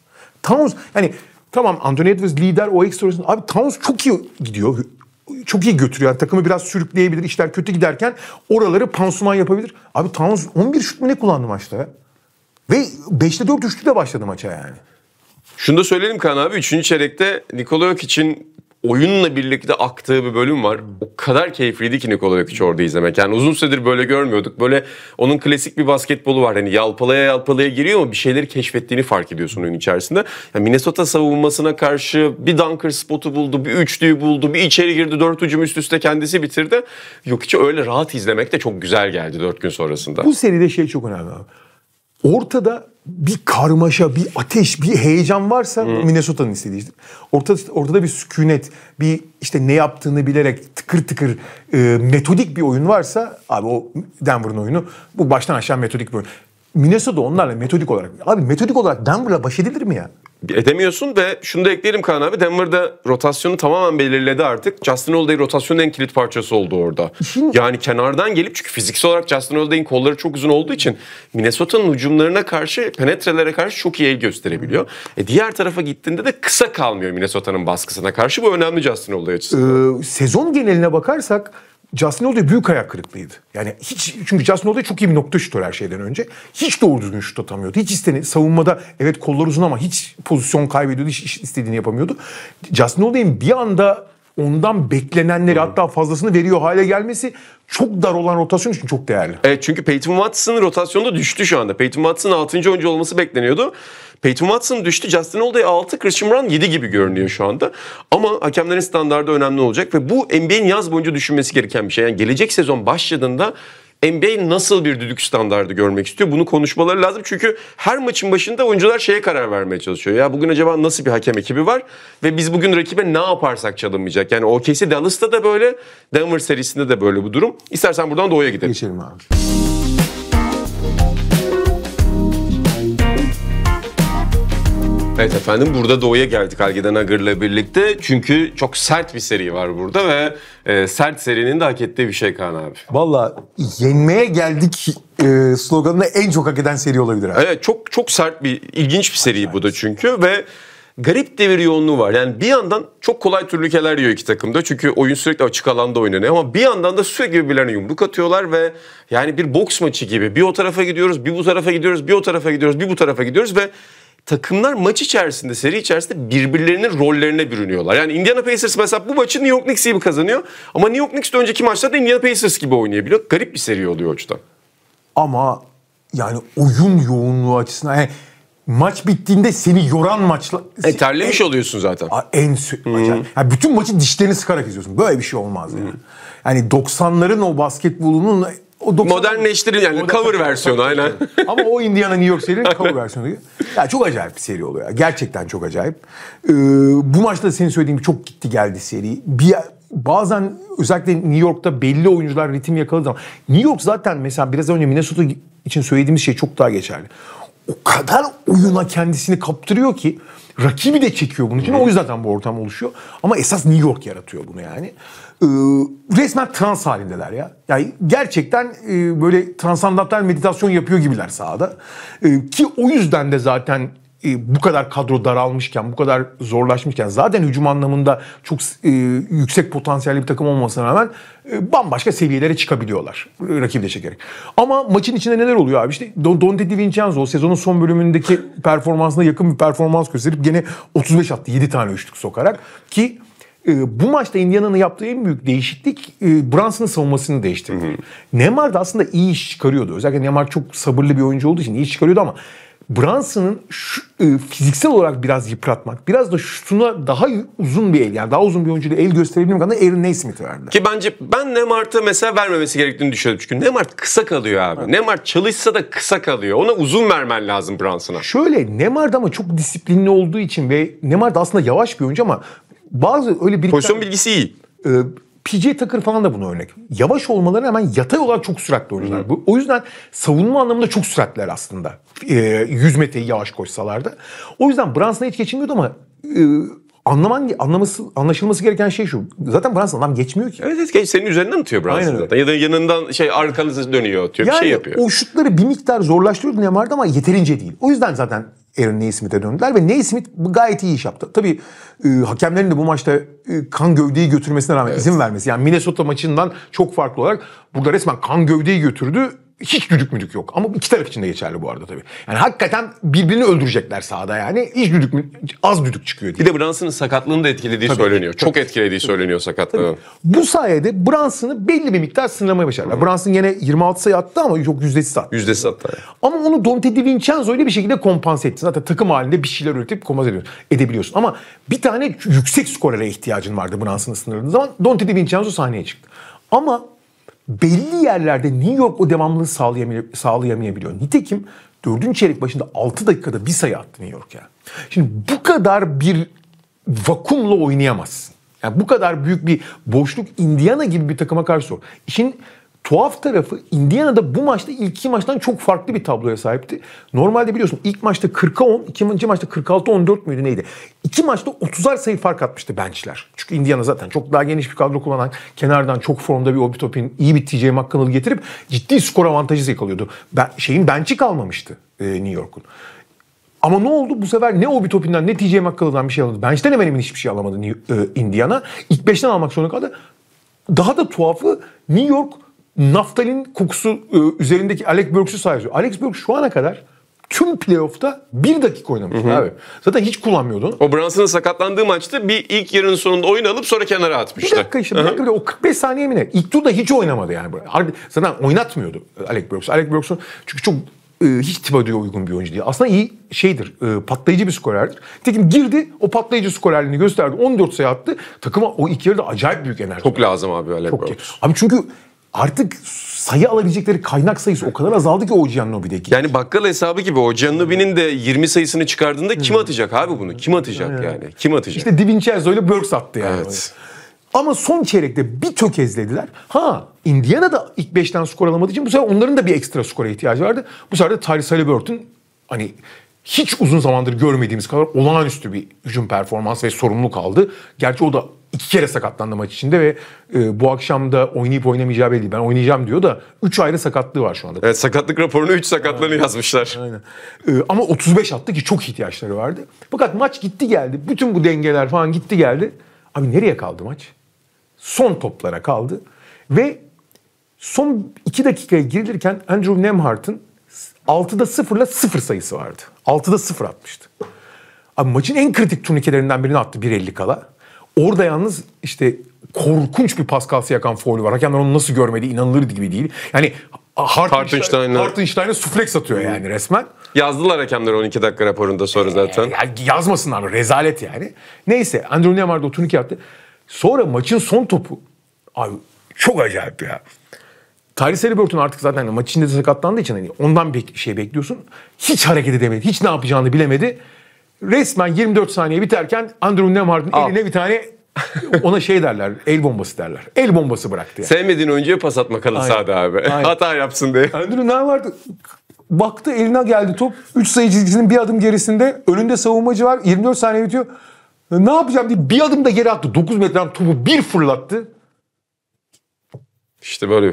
[SPEAKER 2] Towns yani tamam Anthony Edwards lider o ekstra abi Towns çok iyi gidiyor. Çok iyi götürüyor. Yani takımı biraz sürükleyebilir. işler kötü giderken oraları pansuman yapabilir. Abi Towns 11 şut mu ne kullandı maçta ya? Ve 5'te 4 de başladı maça yani.
[SPEAKER 1] Şunu da söyleyelim Kaan abi. Üçüncü çeyrekte Nikola için oyunla birlikte aktığı bir bölüm var. O kadar keyifliydi ki Nikola Jokic orada izlemek. Yani uzun süredir böyle görmüyorduk. Böyle onun klasik bir basketbolu var. Hani yalpalaya yalpalaya giriyor ama bir şeyleri keşfettiğini fark ediyorsun oyun içerisinde. Yani Minnesota savunmasına karşı bir dunker spotu buldu, bir üçlüyü buldu, bir içeri girdi, dört ucum üst üste kendisi bitirdi. Jokic'i öyle rahat izlemek de çok güzel geldi dört gün sonrasında. Bu
[SPEAKER 2] seride şey çok önemli abi. Ortada bir karmaşa, bir ateş, bir heyecan varsa hmm. Minnesota'nın istediği. işte. Ortada, ortada bir sükunet, bir işte ne yaptığını bilerek tıkır tıkır e, metodik bir oyun varsa abi o Denver'ın oyunu bu baştan aşağı metodik bir oyun. Minnesota onlarla metodik olarak. Abi metodik olarak Denver'la baş edilir mi ya?
[SPEAKER 1] edemiyorsun ve şunu da ekleyelim Kaan abi Denver'da rotasyonu tamamen belirledi artık. Justin Holiday rotasyonun en kilit parçası oldu orada. yani kenardan gelip çünkü fiziksel olarak Justin Holiday'in kolları çok uzun olduğu için Minnesota'nın hücumlarına karşı penetrelere karşı çok iyi el gösterebiliyor. E diğer tarafa gittiğinde de kısa kalmıyor Minnesota'nın baskısına karşı. Bu önemli Justin Holiday
[SPEAKER 2] açısından. Ee, sezon geneline bakarsak Justin Holliday büyük ayak kırıklığıydı. Yani hiç çünkü Justin Holliday çok iyi bir nokta şutör her şeyden önce. Hiç doğru düzgün şut atamıyordu. Hiç isteni savunmada evet kollar uzun ama hiç pozisyon kaybediyordu. Hiç istediğini yapamıyordu. Justin Holiday'in bir anda ondan beklenenleri Hı. hatta fazlasını veriyor hale gelmesi çok dar olan rotasyon için çok değerli.
[SPEAKER 1] Evet çünkü Peyton Watson rotasyonda düştü şu anda. Peyton Watson 6. oyuncu olması bekleniyordu. Peyton Watson düştü. Justin Holliday 6, Christian Brown 7 gibi görünüyor şu anda. Ama hakemlerin standardı önemli olacak ve bu NBA'nin yaz boyunca düşünmesi gereken bir şey. Yani gelecek sezon başladığında NBA nasıl bir düdük standardı görmek istiyor? Bunu konuşmaları lazım. Çünkü her maçın başında oyuncular şeye karar vermeye çalışıyor. Ya bugün acaba nasıl bir hakem ekibi var? Ve biz bugün rakibe ne yaparsak çalınmayacak? Yani OKC Dallas'ta da böyle, Denver serisinde de böyle bu durum. İstersen buradan doğuya gidelim. Geçelim abi. Evet efendim burada doğuya geldik Algeden Agır'la birlikte. Çünkü çok sert bir seri var burada ve e, sert serinin de hak ettiği bir şey Kaan abi. Valla
[SPEAKER 2] yenmeye geldik e, sloganını en çok hak eden seri olabilir.
[SPEAKER 1] Abi. Evet çok çok sert bir ilginç bir seri bu da çünkü ve garip devir yoğunluğu var. Yani bir yandan çok kolay türlükeler yiyor iki takımda. Çünkü oyun sürekli açık alanda oynanıyor. Ama bir yandan da sürekli birbirlerine yumruk atıyorlar ve yani bir boks maçı gibi bir o tarafa gidiyoruz, bir bu tarafa gidiyoruz, bir o tarafa gidiyoruz, bir bu tarafa gidiyoruz ve takımlar maç içerisinde, seri içerisinde birbirlerinin rollerine bürünüyorlar. Yani Indiana Pacers mesela bu maçı New York Knicks gibi kazanıyor. Ama New York Knicks de önceki maçlarda Indiana Pacers gibi oynayabiliyor. Garip bir seri oluyor o açıdan.
[SPEAKER 2] Ama yani oyun yoğunluğu açısından... Yani maç bittiğinde seni yoran maçla...
[SPEAKER 1] E, terlemiş en, oluyorsun zaten.
[SPEAKER 2] En hmm. yani bütün maçı dişlerini sıkarak izliyorsun. Böyle bir şey olmaz yani. Hmm. Yani 90'ların o basketbolunun modernleştirin
[SPEAKER 1] yani modern cover versiyonu aynen. Ama o Indiana New York serinin cover versiyonu. Ya
[SPEAKER 2] yani çok acayip bir seri oluyor. Gerçekten çok acayip. Ee, bu maçta senin söylediğin gibi çok gitti geldi seri. Bir bazen özellikle New York'ta belli oyuncular ritim yakaladı ama New York zaten mesela biraz önce Minnesota için söylediğimiz şey çok daha geçerli. O kadar oyuna kendisini kaptırıyor ki Rakibi de çekiyor bunun için. O yüzden zaten bu ortam oluşuyor. Ama esas New York yaratıyor bunu yani. Ee, resmen trans halindeler ya. Yani gerçekten e, böyle transandantal meditasyon yapıyor gibiler sahada. Ee, ki o yüzden de zaten e, bu kadar kadro daralmışken, bu kadar zorlaşmışken zaten hücum anlamında çok e, yüksek potansiyelli bir takım olmasına rağmen e, bambaşka seviyelere çıkabiliyorlar rakibi de çekerek. Ama maçın içinde neler oluyor abi? İşte Dante Di Vincenzo sezonun son bölümündeki performansına yakın bir performans gösterip gene 35 attı 7 tane üçlük sokarak ki e, bu maçta Indiana'nın yaptığı en büyük değişiklik e, Brunson'ın savunmasını değiştirdi. Hı Neymar da aslında iyi iş çıkarıyordu. Özellikle Neymar çok sabırlı bir oyuncu olduğu için iyi iş çıkarıyordu ama Brunson'ın e, fiziksel olarak biraz yıpratmak, biraz da şutuna daha uzun bir el yani daha uzun bir oyuncuyla el gösterebilmek adına Aaron Naismith'i verdi.
[SPEAKER 1] Ki bence ben Nemart'ı mesela vermemesi gerektiğini düşünüyorum. Çünkü Nemart kısa kalıyor abi. Evet. Nemart çalışsa da kısa kalıyor. Ona uzun vermen lazım Brunson'a.
[SPEAKER 2] Şöyle Nemart ama çok disiplinli olduğu için ve Nemart aslında yavaş bir oyuncu ama bazı öyle bir... Pozisyon bilgisi iyi. E, PJ Tucker falan da bunu örnek. Yavaş olmaları hemen yatay olarak çok süratli oyuncular. Bu, o yüzden savunma anlamında çok süratliler aslında. E, ee, 100 metreyi yavaş koşsalardı. O yüzden Brunson'a hiç geçilmiyordu ama e, anlaman anlaması anlaşılması gereken şey şu. Zaten Brunson adam geçmiyor ki.
[SPEAKER 1] Evet, evet senin üzerinden atıyor Brunson Aynen zaten. Ya da yanından şey arkanızı dönüyor atıyor yani, bir şey yapıyor. o
[SPEAKER 2] şutları bir miktar zorlaştırıyor Neymar ama yeterince değil. O yüzden zaten Aaron Naismith'e döndüler ve Naismith gayet iyi iş yaptı. Tabii e, hakemlerin de bu maçta e, kan gövdeyi götürmesine rağmen evet. izin vermesi. Yani Minnesota maçından çok farklı olarak burada resmen kan gövdeyi götürdü hiç düdük müdük yok. Ama iki taraf için de geçerli bu arada tabii. Yani hakikaten birbirini öldürecekler sahada yani. Hiç düdük mü, az düdük çıkıyor diye.
[SPEAKER 1] Bir de Brunson'ın sakatlığını da etkilediği tabii. söyleniyor. Çok etkilediği söyleniyor sakatlığı.
[SPEAKER 2] Bu sayede Brunson'ı belli bir miktar sınırlamaya başardılar. Brunson yine 26 sayı attı ama çok yüzdesiz attı. Yüzdesiz attı. Ama onu Dante Di Vincenzo öyle bir şekilde kompanse ettin. Zaten takım halinde bir şeyler üretip kompanse ediyorsun. edebiliyorsun. Ama bir tane yüksek skorlara ihtiyacın vardı Brunson'ı sınırladığı zaman. Dante Di Vincenzo sahneye çıktı. Ama belli yerlerde New York o devamlılığı sağlayamayabiliyor. Nitekim dördüncü çeyrek başında 6 dakikada bir sayı attı New York'a. Yani. Şimdi bu kadar bir vakumla oynayamazsın. Yani bu kadar büyük bir boşluk Indiana gibi bir takıma karşı zor. İşin Tuhaf tarafı Indiana'da bu maçta ilk iki maçtan çok farklı bir tabloya sahipti. Normalde biliyorsun ilk maçta 40'a 10, ikinci maçta 46-14 müydü neydi? İki maçta 30'ar sayı fark atmıştı benchler. Çünkü Indiana zaten çok daha geniş bir kadro kullanan, kenardan çok formda bir Obi Topin, iyi bir TJ McConnell getirip ciddi skor avantajı yakalıyordu. Ben, şeyin bench'i kalmamıştı e, New York'un. Ama ne oldu? Bu sefer ne Obi Topin'den ne TJ McConnell'dan bir şey alamadı. Bench'ten hemen hemen hiçbir şey alamadı e, Indiana. İlk beşten almak zorunda kaldı. Daha da tuhafı New York naftalin kokusu e, üzerindeki Alex Burks'ü sayıyor. Alex Burks şu ana kadar tüm playoff'ta bir dakika oynamıştı abi. Zaten hiç kullanmıyordun.
[SPEAKER 1] O Brunson'ın sakatlandığı maçta bir ilk yarının sonunda oyun alıp sonra kenara atmıştı. Bir dakika işte. Bir dakika, bir
[SPEAKER 2] o 45 saniye mi ne? İlk turda hiç oynamadı yani. Harbi, zaten oynatmıyordu Alex Burks. Alex Burks'un çünkü çok e, hiç Thibodeau'ya uygun bir oyuncu değil. Aslında iyi şeydir, e, patlayıcı bir skorerdir. Tekin girdi, o patlayıcı skorerliğini gösterdi. 14 sayı attı. Takıma o ilk yarıda acayip büyük enerji. Çok lazım abi Alec Çok Burks. Abi çünkü artık sayı alabilecekleri kaynak sayısı o kadar azaldı ki Oceanobi'deki.
[SPEAKER 1] Yani bakkal hesabı gibi Oceanobi'nin de 20 sayısını çıkardığında kim atacak abi bunu? Kim atacak yani? Kim atacak?
[SPEAKER 2] İşte Di Vincenzo ile Burks attı yani. Evet. Ama son çeyrekte bir tökezlediler. Ha Indiana da ilk 5'ten skor alamadığı için bu sefer onların da bir ekstra skora ihtiyacı vardı. Bu sefer de Tyrese Halliburton hani hiç uzun zamandır görmediğimiz kadar olağanüstü bir hücum performans ve sorumluluk aldı. Gerçi o da iki kere sakatlandı maç içinde ve e, bu akşam da oynayıp oynamayacağı belli değil. Ben oynayacağım diyor da 3 ayrı sakatlığı var şu anda.
[SPEAKER 1] Evet, sakatlık raporunu 3 sakatlığını Aynen. yazmışlar. Aynen. E,
[SPEAKER 2] ama 35 attı ki çok ihtiyaçları vardı. Fakat maç gitti geldi. Bütün bu dengeler falan gitti geldi. Abi nereye kaldı maç? Son toplara kaldı. Ve son 2 dakikaya girilirken Andrew Nemhart'ın 6'da 0'la 0 sayısı vardı. 6'da 0 atmıştı. Abi maçın en kritik turnikelerinden birini attı 1.50 kala. Orada yalnız işte korkunç bir Pascal Siakam faulü var. Hakemler onu nasıl görmedi inanılır gibi değil. Yani Hartenstein'e Hartenstein'e sufleks atıyor yani resmen. Yazdılar
[SPEAKER 1] hakemler 12 dakika raporunda sonra ee, zaten. Ee, yazmasınlar mı? Rezalet yani.
[SPEAKER 2] Neyse Andrew Neymar da o turnike attı. Sonra maçın son topu. Abi
[SPEAKER 1] çok acayip ya.
[SPEAKER 2] Tyrese Halliburton artık zaten maç içinde de sakatlandığı için hani ondan bir şey bekliyorsun. Hiç hareket edemedi. Hiç ne yapacağını bilemedi. Resmen 24 saniye biterken Andrew Nemhard'ın eline bir tane ona şey derler, el bombası derler. El bombası bıraktı yani.
[SPEAKER 1] Sevmediğin oyuncuya pas atma kalın sahada abi. Aynen. Hata yapsın diye. Andrew Nemhard
[SPEAKER 2] baktı eline geldi top. 3 sayı çizgisinin bir adım gerisinde. Önünde savunmacı var. 24 saniye bitiyor. Ne yapacağım diye bir adım da geri attı. 9 metreden topu bir fırlattı.
[SPEAKER 1] İşte böyle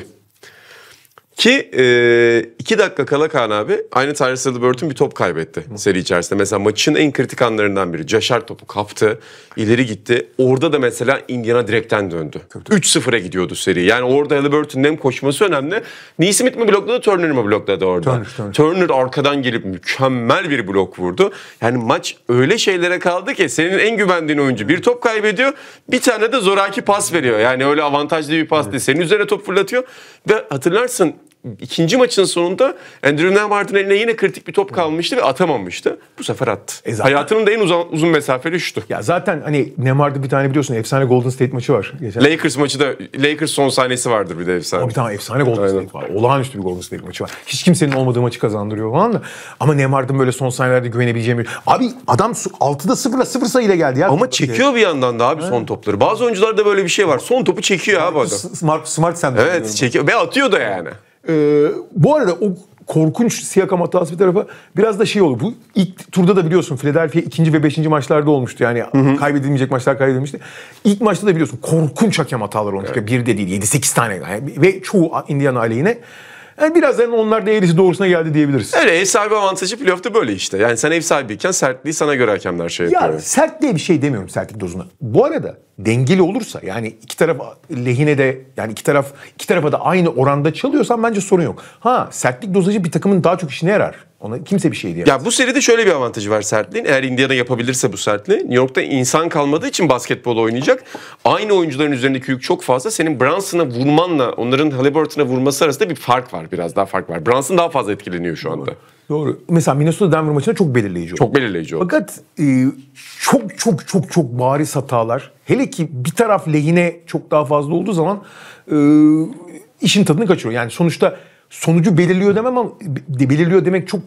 [SPEAKER 1] ki e, 2 dakika kala Kaan abi aynı Tyrese Halliburton bir top kaybetti seri içerisinde. Mesela maçın en kritik anlarından biri. Caşar topu kaptı, ileri gitti. Orada da mesela Indiana direkten döndü. 3-0'a gidiyordu seri. Yani orada Halliburton'un hem koşması önemli. Neesmith mi blokladı, Turner mi blokladı orada? Turner, Turner. Turner arkadan gelip mükemmel bir blok vurdu. Yani maç öyle şeylere kaldı ki senin en güvendiğin oyuncu bir top kaybediyor, bir tane de zoraki pas veriyor. Yani öyle avantajlı bir pas değil. Senin üzerine top fırlatıyor ve hatırlarsın ikinci maçın sonunda Andrew Nemhard'ın eline yine kritik bir top kalmıştı ve atamamıştı. Bu sefer attı. E zaten, Hayatının
[SPEAKER 2] da en uzun, uzun mesafeli şutu. Ya zaten hani Nemhard'ı bir tane biliyorsun efsane Golden State maçı var. Geçen...
[SPEAKER 1] Lakers maçı da Lakers son sahnesi vardır bir de efsane. O bir tane efsane Golden Aynen. State var. Olağanüstü bir Golden State maçı var.
[SPEAKER 2] Hiç kimsenin olmadığı maçı kazandırıyor falan da. Ama Nemhard'ın böyle son sahnelerde güvenebileceğim bir... Abi adam 6'da 0'la 0 sayıyla geldi ya. Ama çekiyor
[SPEAKER 1] şey. bir yandan da abi He. son topları. Bazı oyuncularda böyle bir şey var. Son topu çekiyor abi adam. Smart, smart sende. Evet çekiyor ve atıyor da yani.
[SPEAKER 2] Ee, bu arada o korkunç Siakam hatası bir tarafa biraz da şey oldu. Bu ilk turda da biliyorsun Philadelphia ikinci ve beşinci maçlarda olmuştu. Yani hı hı. kaybedilmeyecek maçlar kaybedilmişti. İlk maçta da biliyorsun korkunç hakem hataları olmuştu. Evet. Bir de değil yedi sekiz tane yani. ve çoğu Indiana aleyhine. Yani biraz yani onlar da eğrisi doğrusuna geldi diyebiliriz. Öyle
[SPEAKER 1] ev sahibi avantajı playoff'ta böyle işte. Yani sen ev sahibiyken sertliği sana göre hakemler şey yapıyor. Ya
[SPEAKER 2] sertliğe bir şey demiyorum sertlik dozuna. Bu arada dengeli olursa yani iki taraf lehine de yani iki taraf iki tarafa da aynı oranda çalıyorsan bence sorun yok. Ha sertlik dozajı bir takımın daha çok işine yarar. Ona kimse bir şey diyemez. Ya bu
[SPEAKER 1] seride şöyle bir avantajı var sertliğin. Eğer Indiana yapabilirse bu sertliği. New York'ta insan kalmadığı için basketbol oynayacak. Aynı oyuncuların üzerindeki yük çok fazla. Senin Brunson'a vurmanla onların Halliburton'a vurması arasında bir fark var. Biraz daha fark var. Brunson daha fazla etkileniyor şu anda. Evet.
[SPEAKER 2] Doğru. Mesela Minnesota Denver maçında çok belirleyici oldu. Çok belirleyici oldu. Fakat e, çok çok çok çok bariz hatalar. Hele ki bir taraf lehine çok daha fazla olduğu zaman e, işin tadını kaçırıyor. Yani sonuçta sonucu belirliyor demem ama belirliyor demek çok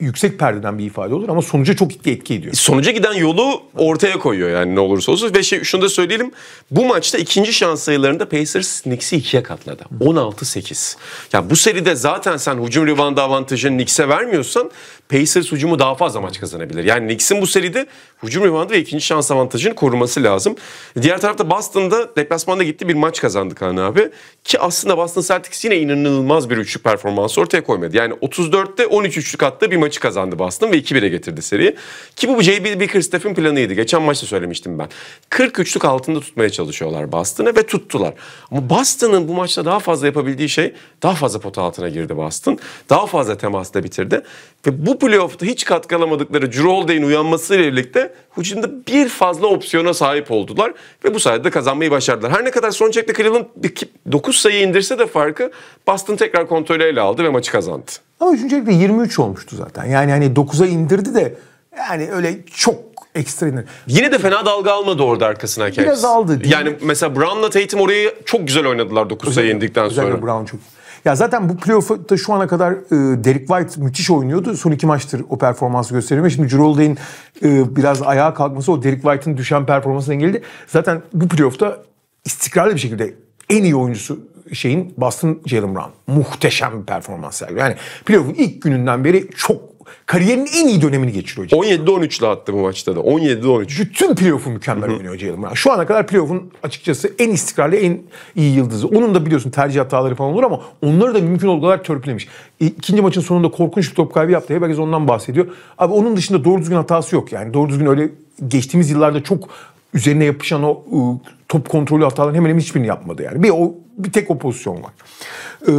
[SPEAKER 2] yüksek perdeden bir ifade olur ama sonuca çok etki ediyor.
[SPEAKER 1] Sonuca giden yolu ortaya koyuyor yani ne olursa olsun. Ve şey, şunu da söyleyelim. Bu maçta ikinci şans sayılarında Pacers Knicks'i ikiye katladı. 16-8. Yani bu seride zaten sen hücum rivanda avantajını Knicks'e vermiyorsan Pacers hücumu daha fazla maç kazanabilir. Yani Knicks'in bu seride hücum rivandı ve ikinci şans avantajını koruması lazım. Diğer tarafta Boston'da deplasmanda gitti bir maç kazandı Kaan abi. Ki aslında Boston Celtics yine inanılmaz bir üçlük performansı ortaya koymadı. Yani 34'te 13 üçlük attı bir maçı kazandı Boston ve 2-1'e getirdi seriyi. Ki bu J.B. Bickerstaff'in planıydı. Geçen maçta söylemiştim ben. 43'lük altında tutmaya çalışıyorlar Boston'ı ve tuttular. Ama Boston'ın bu maçta daha fazla yapabildiği şey daha fazla pota altına girdi Boston. Daha fazla temasla bitirdi. Ve bu playoff'ta hiç katkalamadıkları Drew Holiday'in uyanmasıyla birlikte hücumda bir fazla opsiyona sahip oldular. Ve bu sayede kazanmayı başardılar. Her ne kadar son çekte Cleveland 9 sayı indirse de farkı Boston tekrar kontrolü ele aldı ve maçı kazandı.
[SPEAKER 2] Ama 3. de 23 olmuştu zaten. Yani hani 9'a indirdi de yani öyle çok ekstra
[SPEAKER 1] Yine de fena dalga almadı orada arkasına Cavs. Biraz aldı. yani mi? mesela Brown'la Tatum orayı çok güzel oynadılar 9 sayı indikten özellikle sonra. Brown çok.
[SPEAKER 2] Ya zaten bu playoff'ta şu ana kadar e, Derek White müthiş oynuyordu. Son iki maçtır o performansı gösteriyor. Şimdi Cirolde'in e, biraz ayağa kalkması o Derek White'ın düşen performansını engelledi. Zaten bu playoff'ta istikrarlı bir şekilde en iyi oyuncusu şeyin Boston Jalen Brown. Muhteşem bir performans sergiliyor. Yani playoff'un ilk gününden beri çok kariyerinin en iyi dönemini geçiriyor. 17-13'le attı bu maçta da. 17-13. Bütün playoff'u mükemmel oynuyor Jalen Brown. Şu ana kadar playoff'un açıkçası en istikrarlı, en iyi yıldızı. Onun da biliyorsun tercih hataları falan olur ama onları da mümkün olduğu kadar törpülemiş. İkinci maçın sonunda korkunç bir top kaybı yaptı. herkes ondan bahsediyor. Abi onun dışında doğru düzgün hatası yok. Yani doğru düzgün öyle geçtiğimiz yıllarda çok üzerine yapışan o ıı, top kontrolü hataların hemen hemen hiçbirini yapmadı yani. Bir o bir tek o pozisyon var. Ee,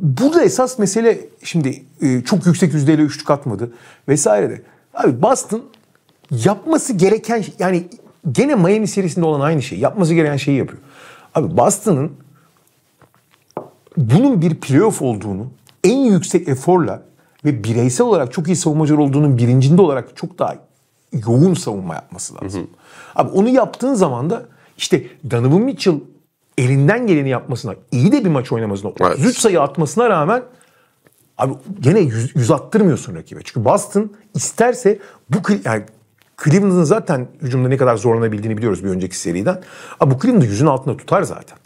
[SPEAKER 2] burada esas mesele şimdi e, çok yüksek yüzdeyle üçlük atmadı vesaire de. Abi Boston yapması gereken yani gene Miami serisinde olan aynı şey. Yapması gereken şeyi yapıyor. Abi Boston'ın bunun bir playoff olduğunu en yüksek eforla ve bireysel olarak çok iyi savunmacı olduğunun birincinde olarak çok daha yoğun savunma yapması lazım. Hı hı. Abi onu yaptığın zaman da işte Donovan Mitchell elinden geleni yapmasına, iyi de bir maç oynamasına, evet. 33 sayı atmasına rağmen abi gene yüz, yüz attırmıyorsun rakibe. Çünkü Boston isterse bu yani Cleveland'ın zaten hücumda ne kadar zorlanabildiğini biliyoruz bir önceki seriden. Abi bu Cleveland'ı yüzün altında tutar zaten.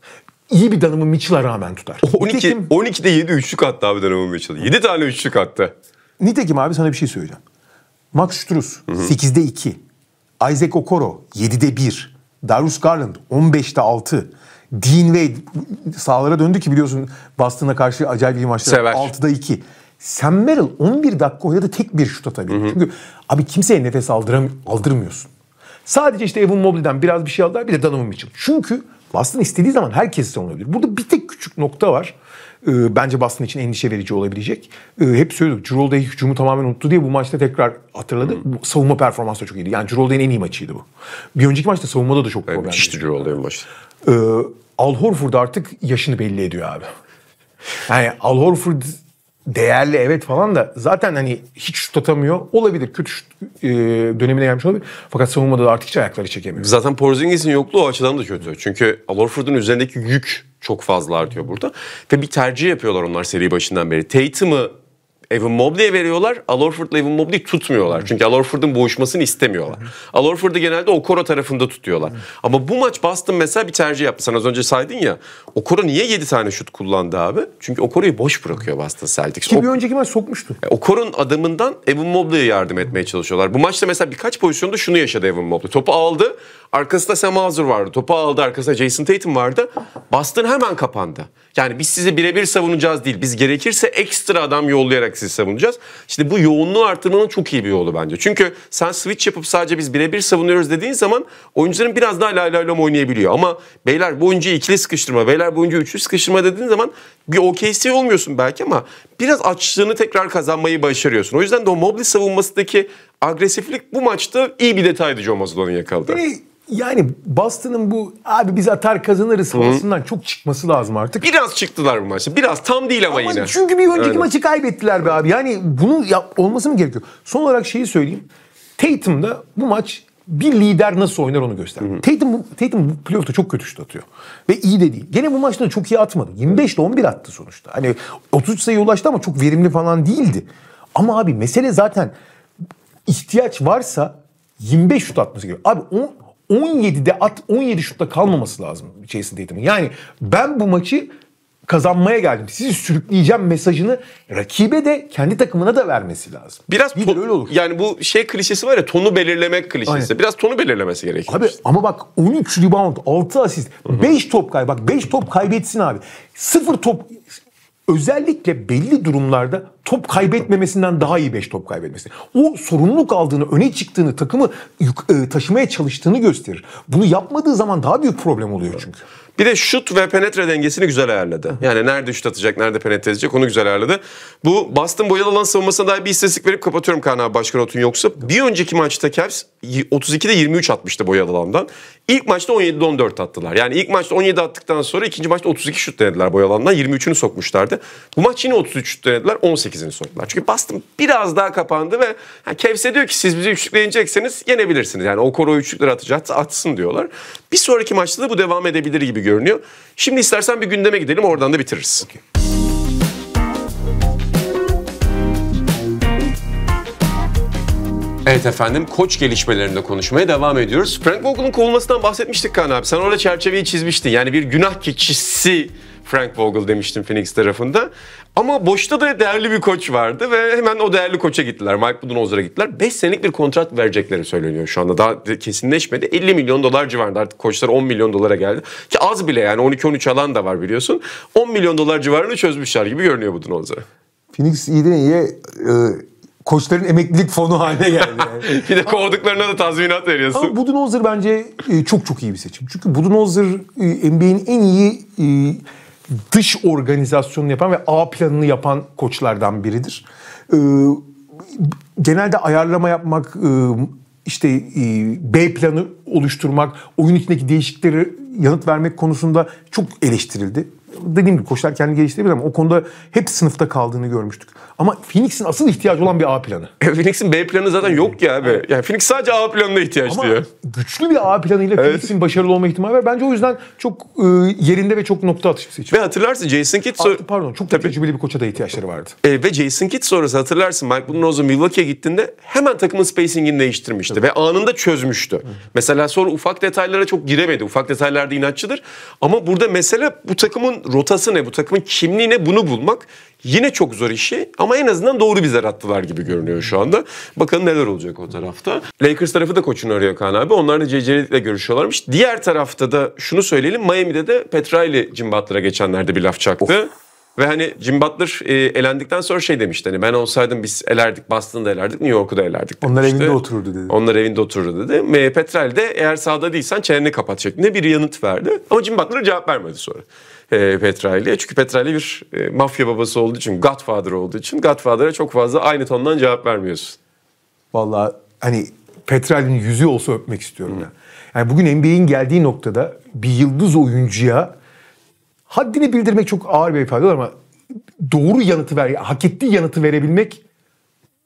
[SPEAKER 2] İyi bir Donovan Mitchell'a rağmen tutar.
[SPEAKER 1] 12, Nitekim, 12'de 7 üçlük attı abi Donovan Mitchell. 7 tane üçlük attı.
[SPEAKER 2] Nitekim abi sana bir şey söyleyeceğim. Max Struz 8'de 2. Isaac Okoro 7'de 1. Darius Garland 15'te 6. Dean Wade sahalara döndü ki biliyorsun Boston'a karşı acayip bir maçlar. Sever. 6'da 2. Sam Merrill 11 dakika oynadı tek bir şut atabilir. Hı hı. Çünkü abi kimseye nefes aldıram aldırmıyorsun. Sadece işte Evan Mobley'den biraz bir şey aldılar bir de Donovan Mitchell. Çünkü Boston istediği zaman herkes savunabilir. Burada bir tek küçük nokta var e, bence Boston için endişe verici olabilecek. E, hep söylüyorduk. Cirolde'yi hücumu tamamen unuttu diye bu maçta tekrar hatırladı. Hmm. Savunma performansı da çok iyiydi. Yani Cirolde'nin en iyi maçıydı bu. Bir önceki maçta savunmada da çok problem. Müthişti Cirolde'nin maçı. E, Al Horford artık yaşını belli ediyor abi. Yani Al Horford değerli evet falan da zaten hani hiç şut atamıyor. Olabilir kötü şut e, dönemine gelmiş olabilir. Fakat savunmada da artık hiç ayakları çekemiyor.
[SPEAKER 1] Zaten Porzingis'in yokluğu o açıdan da kötü. Çünkü Alorford'un üzerindeki yük çok fazla artıyor burada. Ve bir tercih yapıyorlar onlar seri başından beri. Tatum'ı Evan Mobley'e veriyorlar. Al Orford'la Evan Mobley tutmuyorlar. Çünkü Al Orford'un boğuşmasını istemiyorlar. Al Orford'u genelde Okoro tarafında tutuyorlar. Ama bu maç Boston mesela bir tercih yaptı. Sen az önce saydın ya. Okoro niye 7 tane şut kullandı abi? Çünkü Okoro'yu boş bırakıyor Boston Celtics. Kim bir önceki maç sokmuştu. Okoro'nun adamından Evan Mobley'e yardım etmeye çalışıyorlar. Bu maçta mesela birkaç pozisyonda şunu yaşadı Evan Mobley. Topu aldı. Arkasında Sam Hauser vardı. Topu aldı arkasında Jason Tatum vardı. Boston hemen kapandı. Yani biz sizi birebir savunacağız değil. Biz gerekirse ekstra adam yollayarak sizi savunacağız. Şimdi bu yoğunluğu artırmanın çok iyi bir yolu bence. Çünkü sen switch yapıp sadece biz birebir savunuyoruz dediğin zaman oyuncuların biraz daha lay lay lom oynayabiliyor. Ama beyler bu oyuncuyu ikili sıkıştırma, beyler bu oyuncuyu üçlü sıkıştırma dediğin zaman bir OKC olmuyorsun belki ama biraz açlığını tekrar kazanmayı başarıyorsun. O yüzden de o Mobley savunmasındaki agresiflik bu maçta iyi bir detaydı Joe Mazzola'nın yakaladı.
[SPEAKER 2] yani Boston'ın bu abi biz atar kazanırız havasından çok çıkması lazım artık.
[SPEAKER 1] Biraz çıktılar bu maçta. Biraz tam değil ama, Ama yine. çünkü bir önceki Aynen. maçı
[SPEAKER 2] kaybettiler be abi. Yani bunu yap, olması mı gerekiyor? Son olarak şeyi söyleyeyim. Tatum'da bu maç bir lider nasıl oynar onu göster. Tatum, bu- Tatum bu playoff'ta çok kötü şut atıyor. Ve iyi de değil. Gene bu maçta da çok iyi atmadı. 25'te 11 attı sonuçta. Hani 33 sayıya ulaştı ama çok verimli falan değildi. Ama abi mesele zaten ihtiyaç varsa 25 şut atması gerekiyor. Abi 10, 17'de at 17 şutta kalmaması lazım Jason Tatum'un. Yani ben bu maçı kazanmaya geldim. Sizi sürükleyeceğim mesajını rakibe de kendi takımına da vermesi lazım.
[SPEAKER 1] Biraz Lider öyle olur. Yani bu şey klişesi var ya tonu belirlemek klişesi. Aynen. Biraz tonu belirlemesi gerekiyor.
[SPEAKER 2] Abi ama bak 13 rebound, 6 asist, 5 top kaybı. Bak 5 top kaybetsin abi. 0 top özellikle belli durumlarda top kaybetmemesinden daha iyi 5 top kaybetmesi. O sorumluluk aldığını, öne çıktığını, takımı e, taşımaya çalıştığını gösterir. Bunu yapmadığı zaman daha büyük problem oluyor çünkü.
[SPEAKER 1] Bir de şut ve penetre dengesini güzel ayarladı. Yani nerede şut atacak, nerede penetre edecek onu güzel ayarladı. Bu Boston boyalı alan savunmasına dair bir istatistik verip kapatıyorum Kaan abi başkan otun yoksa. Bir önceki maçta Cavs 32'de 23 atmıştı boyalı alandan. İlk maçta 17'de 14 attılar. Yani ilk maçta 17 attıktan sonra ikinci maçta 32 şut denediler boyalı alandan. 23'ünü sokmuşlardı. Bu maç yine 33 şut denediler. 18 18'ini soktular. Çünkü bastım biraz daha kapandı ve yani Kevse diyor ki siz bizi üçlükleyecekseniz yenebilirsiniz. Yani o Okoro üçlükleri atacak, atsın diyorlar. Bir sonraki maçta da bu devam edebilir gibi görünüyor. Şimdi istersen bir gündeme gidelim oradan da bitiririz. Okay. Evet efendim koç gelişmelerinde konuşmaya devam ediyoruz. Frank Vogel'un kovulmasından bahsetmiştik Kaan abi. Sen orada çerçeveyi çizmiştin. Yani bir günah keçisi Frank Vogel demiştim Phoenix tarafında. Ama boşta da değerli bir koç vardı ve hemen o değerli koça gittiler. Mike Budenholzer'a gittiler. 5 senelik bir kontrat verecekleri söyleniyor şu anda. Daha kesinleşmedi. 50 milyon dolar civarında artık koçlar 10 milyon dolara geldi. Ki az bile yani 12-13 alan da var biliyorsun. 10 milyon dolar civarını çözmüşler gibi görünüyor Budenholzer'a.
[SPEAKER 2] Phoenix iyi de iyi. E koçların emeklilik fonu
[SPEAKER 1] haline geldi. Yani. bir de kovduklarına da tazminat veriyorsun. Ama
[SPEAKER 2] Budenholzer bence e, çok çok iyi bir seçim. Çünkü Budenholzer e, NBA'nin en iyi e, dış organizasyonunu yapan ve A planını yapan koçlardan biridir. Ee, genelde ayarlama yapmak, e, işte e, B planı oluşturmak, oyun içindeki değişikleri yanıt vermek konusunda çok eleştirildi dediğim gibi koçlar kendini geliştirebilir ama o konuda hep sınıfta kaldığını görmüştük. Ama Phoenix'in asıl ihtiyacı olan bir A planı.
[SPEAKER 1] Phoenix'in B planı zaten yok ya abi. Yani Phoenix sadece A planına ihtiyaç ama duyuyor.
[SPEAKER 2] güçlü bir A planıyla evet. Phoenix'in başarılı olma ihtimali var. Bence o yüzden çok e, yerinde ve çok nokta atışı bir seçim. Ve hatırlarsın
[SPEAKER 1] Jason Kidd... So Artı, pardon
[SPEAKER 2] çok Tabii. tecrübeli bir koça da ihtiyaçları vardı.
[SPEAKER 1] E, ve Jason Kidd sonrası hatırlarsın Mike Budenholzer Milwaukee'ye gittiğinde hemen takımın spacingini değiştirmişti. Evet. Ve anında çözmüştü. Evet. Mesela sonra ufak detaylara çok giremedi. Ufak detaylarda inatçıdır. Ama burada mesele bu takımın rotası ne, bu takımın kimliği ne bunu bulmak yine çok zor işi ama en azından doğru bize attılar gibi görünüyor şu anda. Bakalım neler olacak o tarafta. Lakers tarafı da koçunu arıyor Kaan abi. Onlar da CC'likle görüşüyorlarmış. Diğer tarafta da şunu söyleyelim. Miami'de de Petraili Jim Butler'a geçenlerde bir laf çaktı. Of. Ve hani Jim Butler e, elendikten sonra şey demişti hani ben olsaydım biz elerdik, Boston'da elerdik, New York'u da elerdik demişti. Onlar evinde otururdu dedi. Onlar evinde otururdu dedi. ve Petrel de eğer sahada değilsen çeneni kapat şeklinde bir yanıt verdi. Ama Jim Butler cevap vermedi sonra e, Petrali'ye. Çünkü Petrali bir e, mafya babası olduğu için, Godfather olduğu için Godfather'a çok fazla aynı tondan cevap vermiyorsun.
[SPEAKER 2] Vallahi hani Petrali'nin yüzü olsa öpmek istiyorum. Hmm. Ya. Yani bugün NBA'in geldiği noktada bir yıldız oyuncuya haddini bildirmek çok ağır bir ifade ama doğru yanıtı ver, hak ettiği yanıtı verebilmek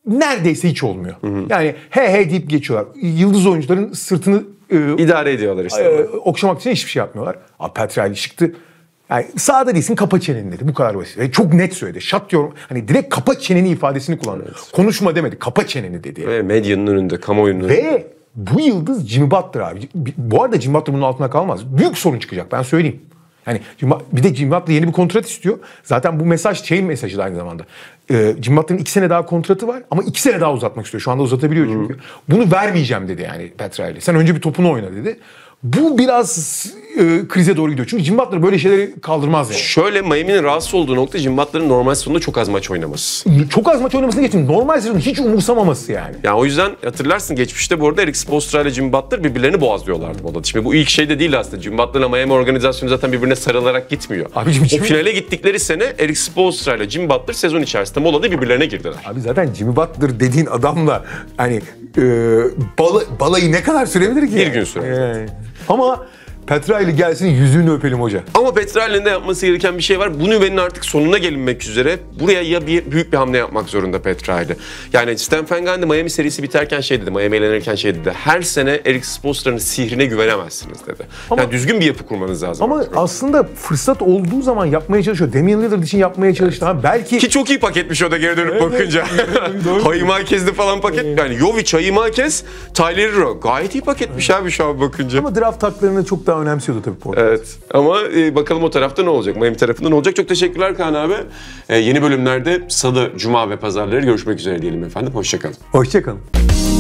[SPEAKER 2] neredeyse hiç olmuyor. Hı hı. Yani he he deyip geçiyorlar. Yıldız oyuncuların sırtını
[SPEAKER 1] e, idare ediyorlar işte. E,
[SPEAKER 2] okşamak için hiçbir şey yapmıyorlar. Abi Petrali çıktı. Yani sağda değilsin kapa çeneni dedi. Bu kadar basit. Ve çok net söyledi. şat diyorum Hani direkt kapa çeneni ifadesini kullandı. Evet. Konuşma demedi. Kapa çeneni
[SPEAKER 1] dedi. Ve medyanın önünde, kamuoyunun önünde. Ve
[SPEAKER 2] bu yıldız Jimmy Butler abi. Bu arada Jimmy Butler bunun altına kalmaz. Büyük sorun çıkacak ben söyleyeyim. Yani bir de Jimmy Butler yeni bir kontrat istiyor. Zaten bu mesaj şeyin mesajı da aynı zamanda. Ee, Jimmy Butler'ın iki sene daha kontratı var ama iki sene daha uzatmak istiyor. Şu anda uzatabiliyor çünkü. Hı. Bunu vermeyeceğim dedi yani Petrelli. Sen önce bir topunu oyna dedi. Bu biraz e, krize doğru gidiyor. Çünkü Jim Butler böyle şeyleri kaldırmaz yani.
[SPEAKER 1] Şöyle Miami'nin rahatsız olduğu nokta Jim Butler'ın normal sezonda çok az maç oynaması.
[SPEAKER 2] Çok az maç oynamasını geçtim. Normal sezonda hiç umursamaması yani.
[SPEAKER 1] Yani o yüzden hatırlarsın geçmişte bu arada Eric Spoelstra ile Jim Butler birbirlerini boğazlıyorlardı bu Şimdi bu ilk şey de değil aslında. Jim Butler'la Miami organizasyonu zaten birbirine sarılarak gitmiyor. Abi Abicim, o finale gittikleri sene Eric Spoelstra ile Jim Butler sezon içerisinde molada birbirlerine girdiler.
[SPEAKER 2] Abi zaten Jimmy Butler dediğin adamla hani e, bal, balayı ne kadar sürebilir ki? Bir gün sürebilir. Ee. 鹏友 Petrali gelsin yüzünü öpelim hoca.
[SPEAKER 1] Ama Petrali'nin de yapması gereken bir şey var. Bu nüvenin artık sonuna gelinmek üzere. Buraya ya bir, büyük bir hamle yapmak zorunda Petrali. Yani Stan Van Gundy Miami serisi biterken şey dedi. Miami eğlenirken şey dedi. Her sene Eric Spoelstra'nın sihrine güvenemezsiniz dedi. Ama, yani düzgün bir yapı kurmanız lazım. Ama
[SPEAKER 2] artık. aslında fırsat olduğu zaman yapmaya çalışıyor. Damian Lillard için yapmaya çalıştı. Evet. Ha, belki...
[SPEAKER 1] Ki çok iyi paketmiş o da geri dönüp evet, bakınca. Evet, kezdi falan paket. Yani Jovic Hayıma kes, Tyler Hero. Gayet iyi paketmiş evet. abi şu an bakınca. Ama draft haklarını çok daha daha önemsiyordu tabii podcast. Evet ama e, bakalım o tarafta ne olacak? Miami tarafında ne olacak? Çok teşekkürler Kaan abi. E, yeni bölümlerde salı, cuma ve pazarları görüşmek üzere diyelim efendim. Hoşçakalın.
[SPEAKER 2] Hoşçakalın.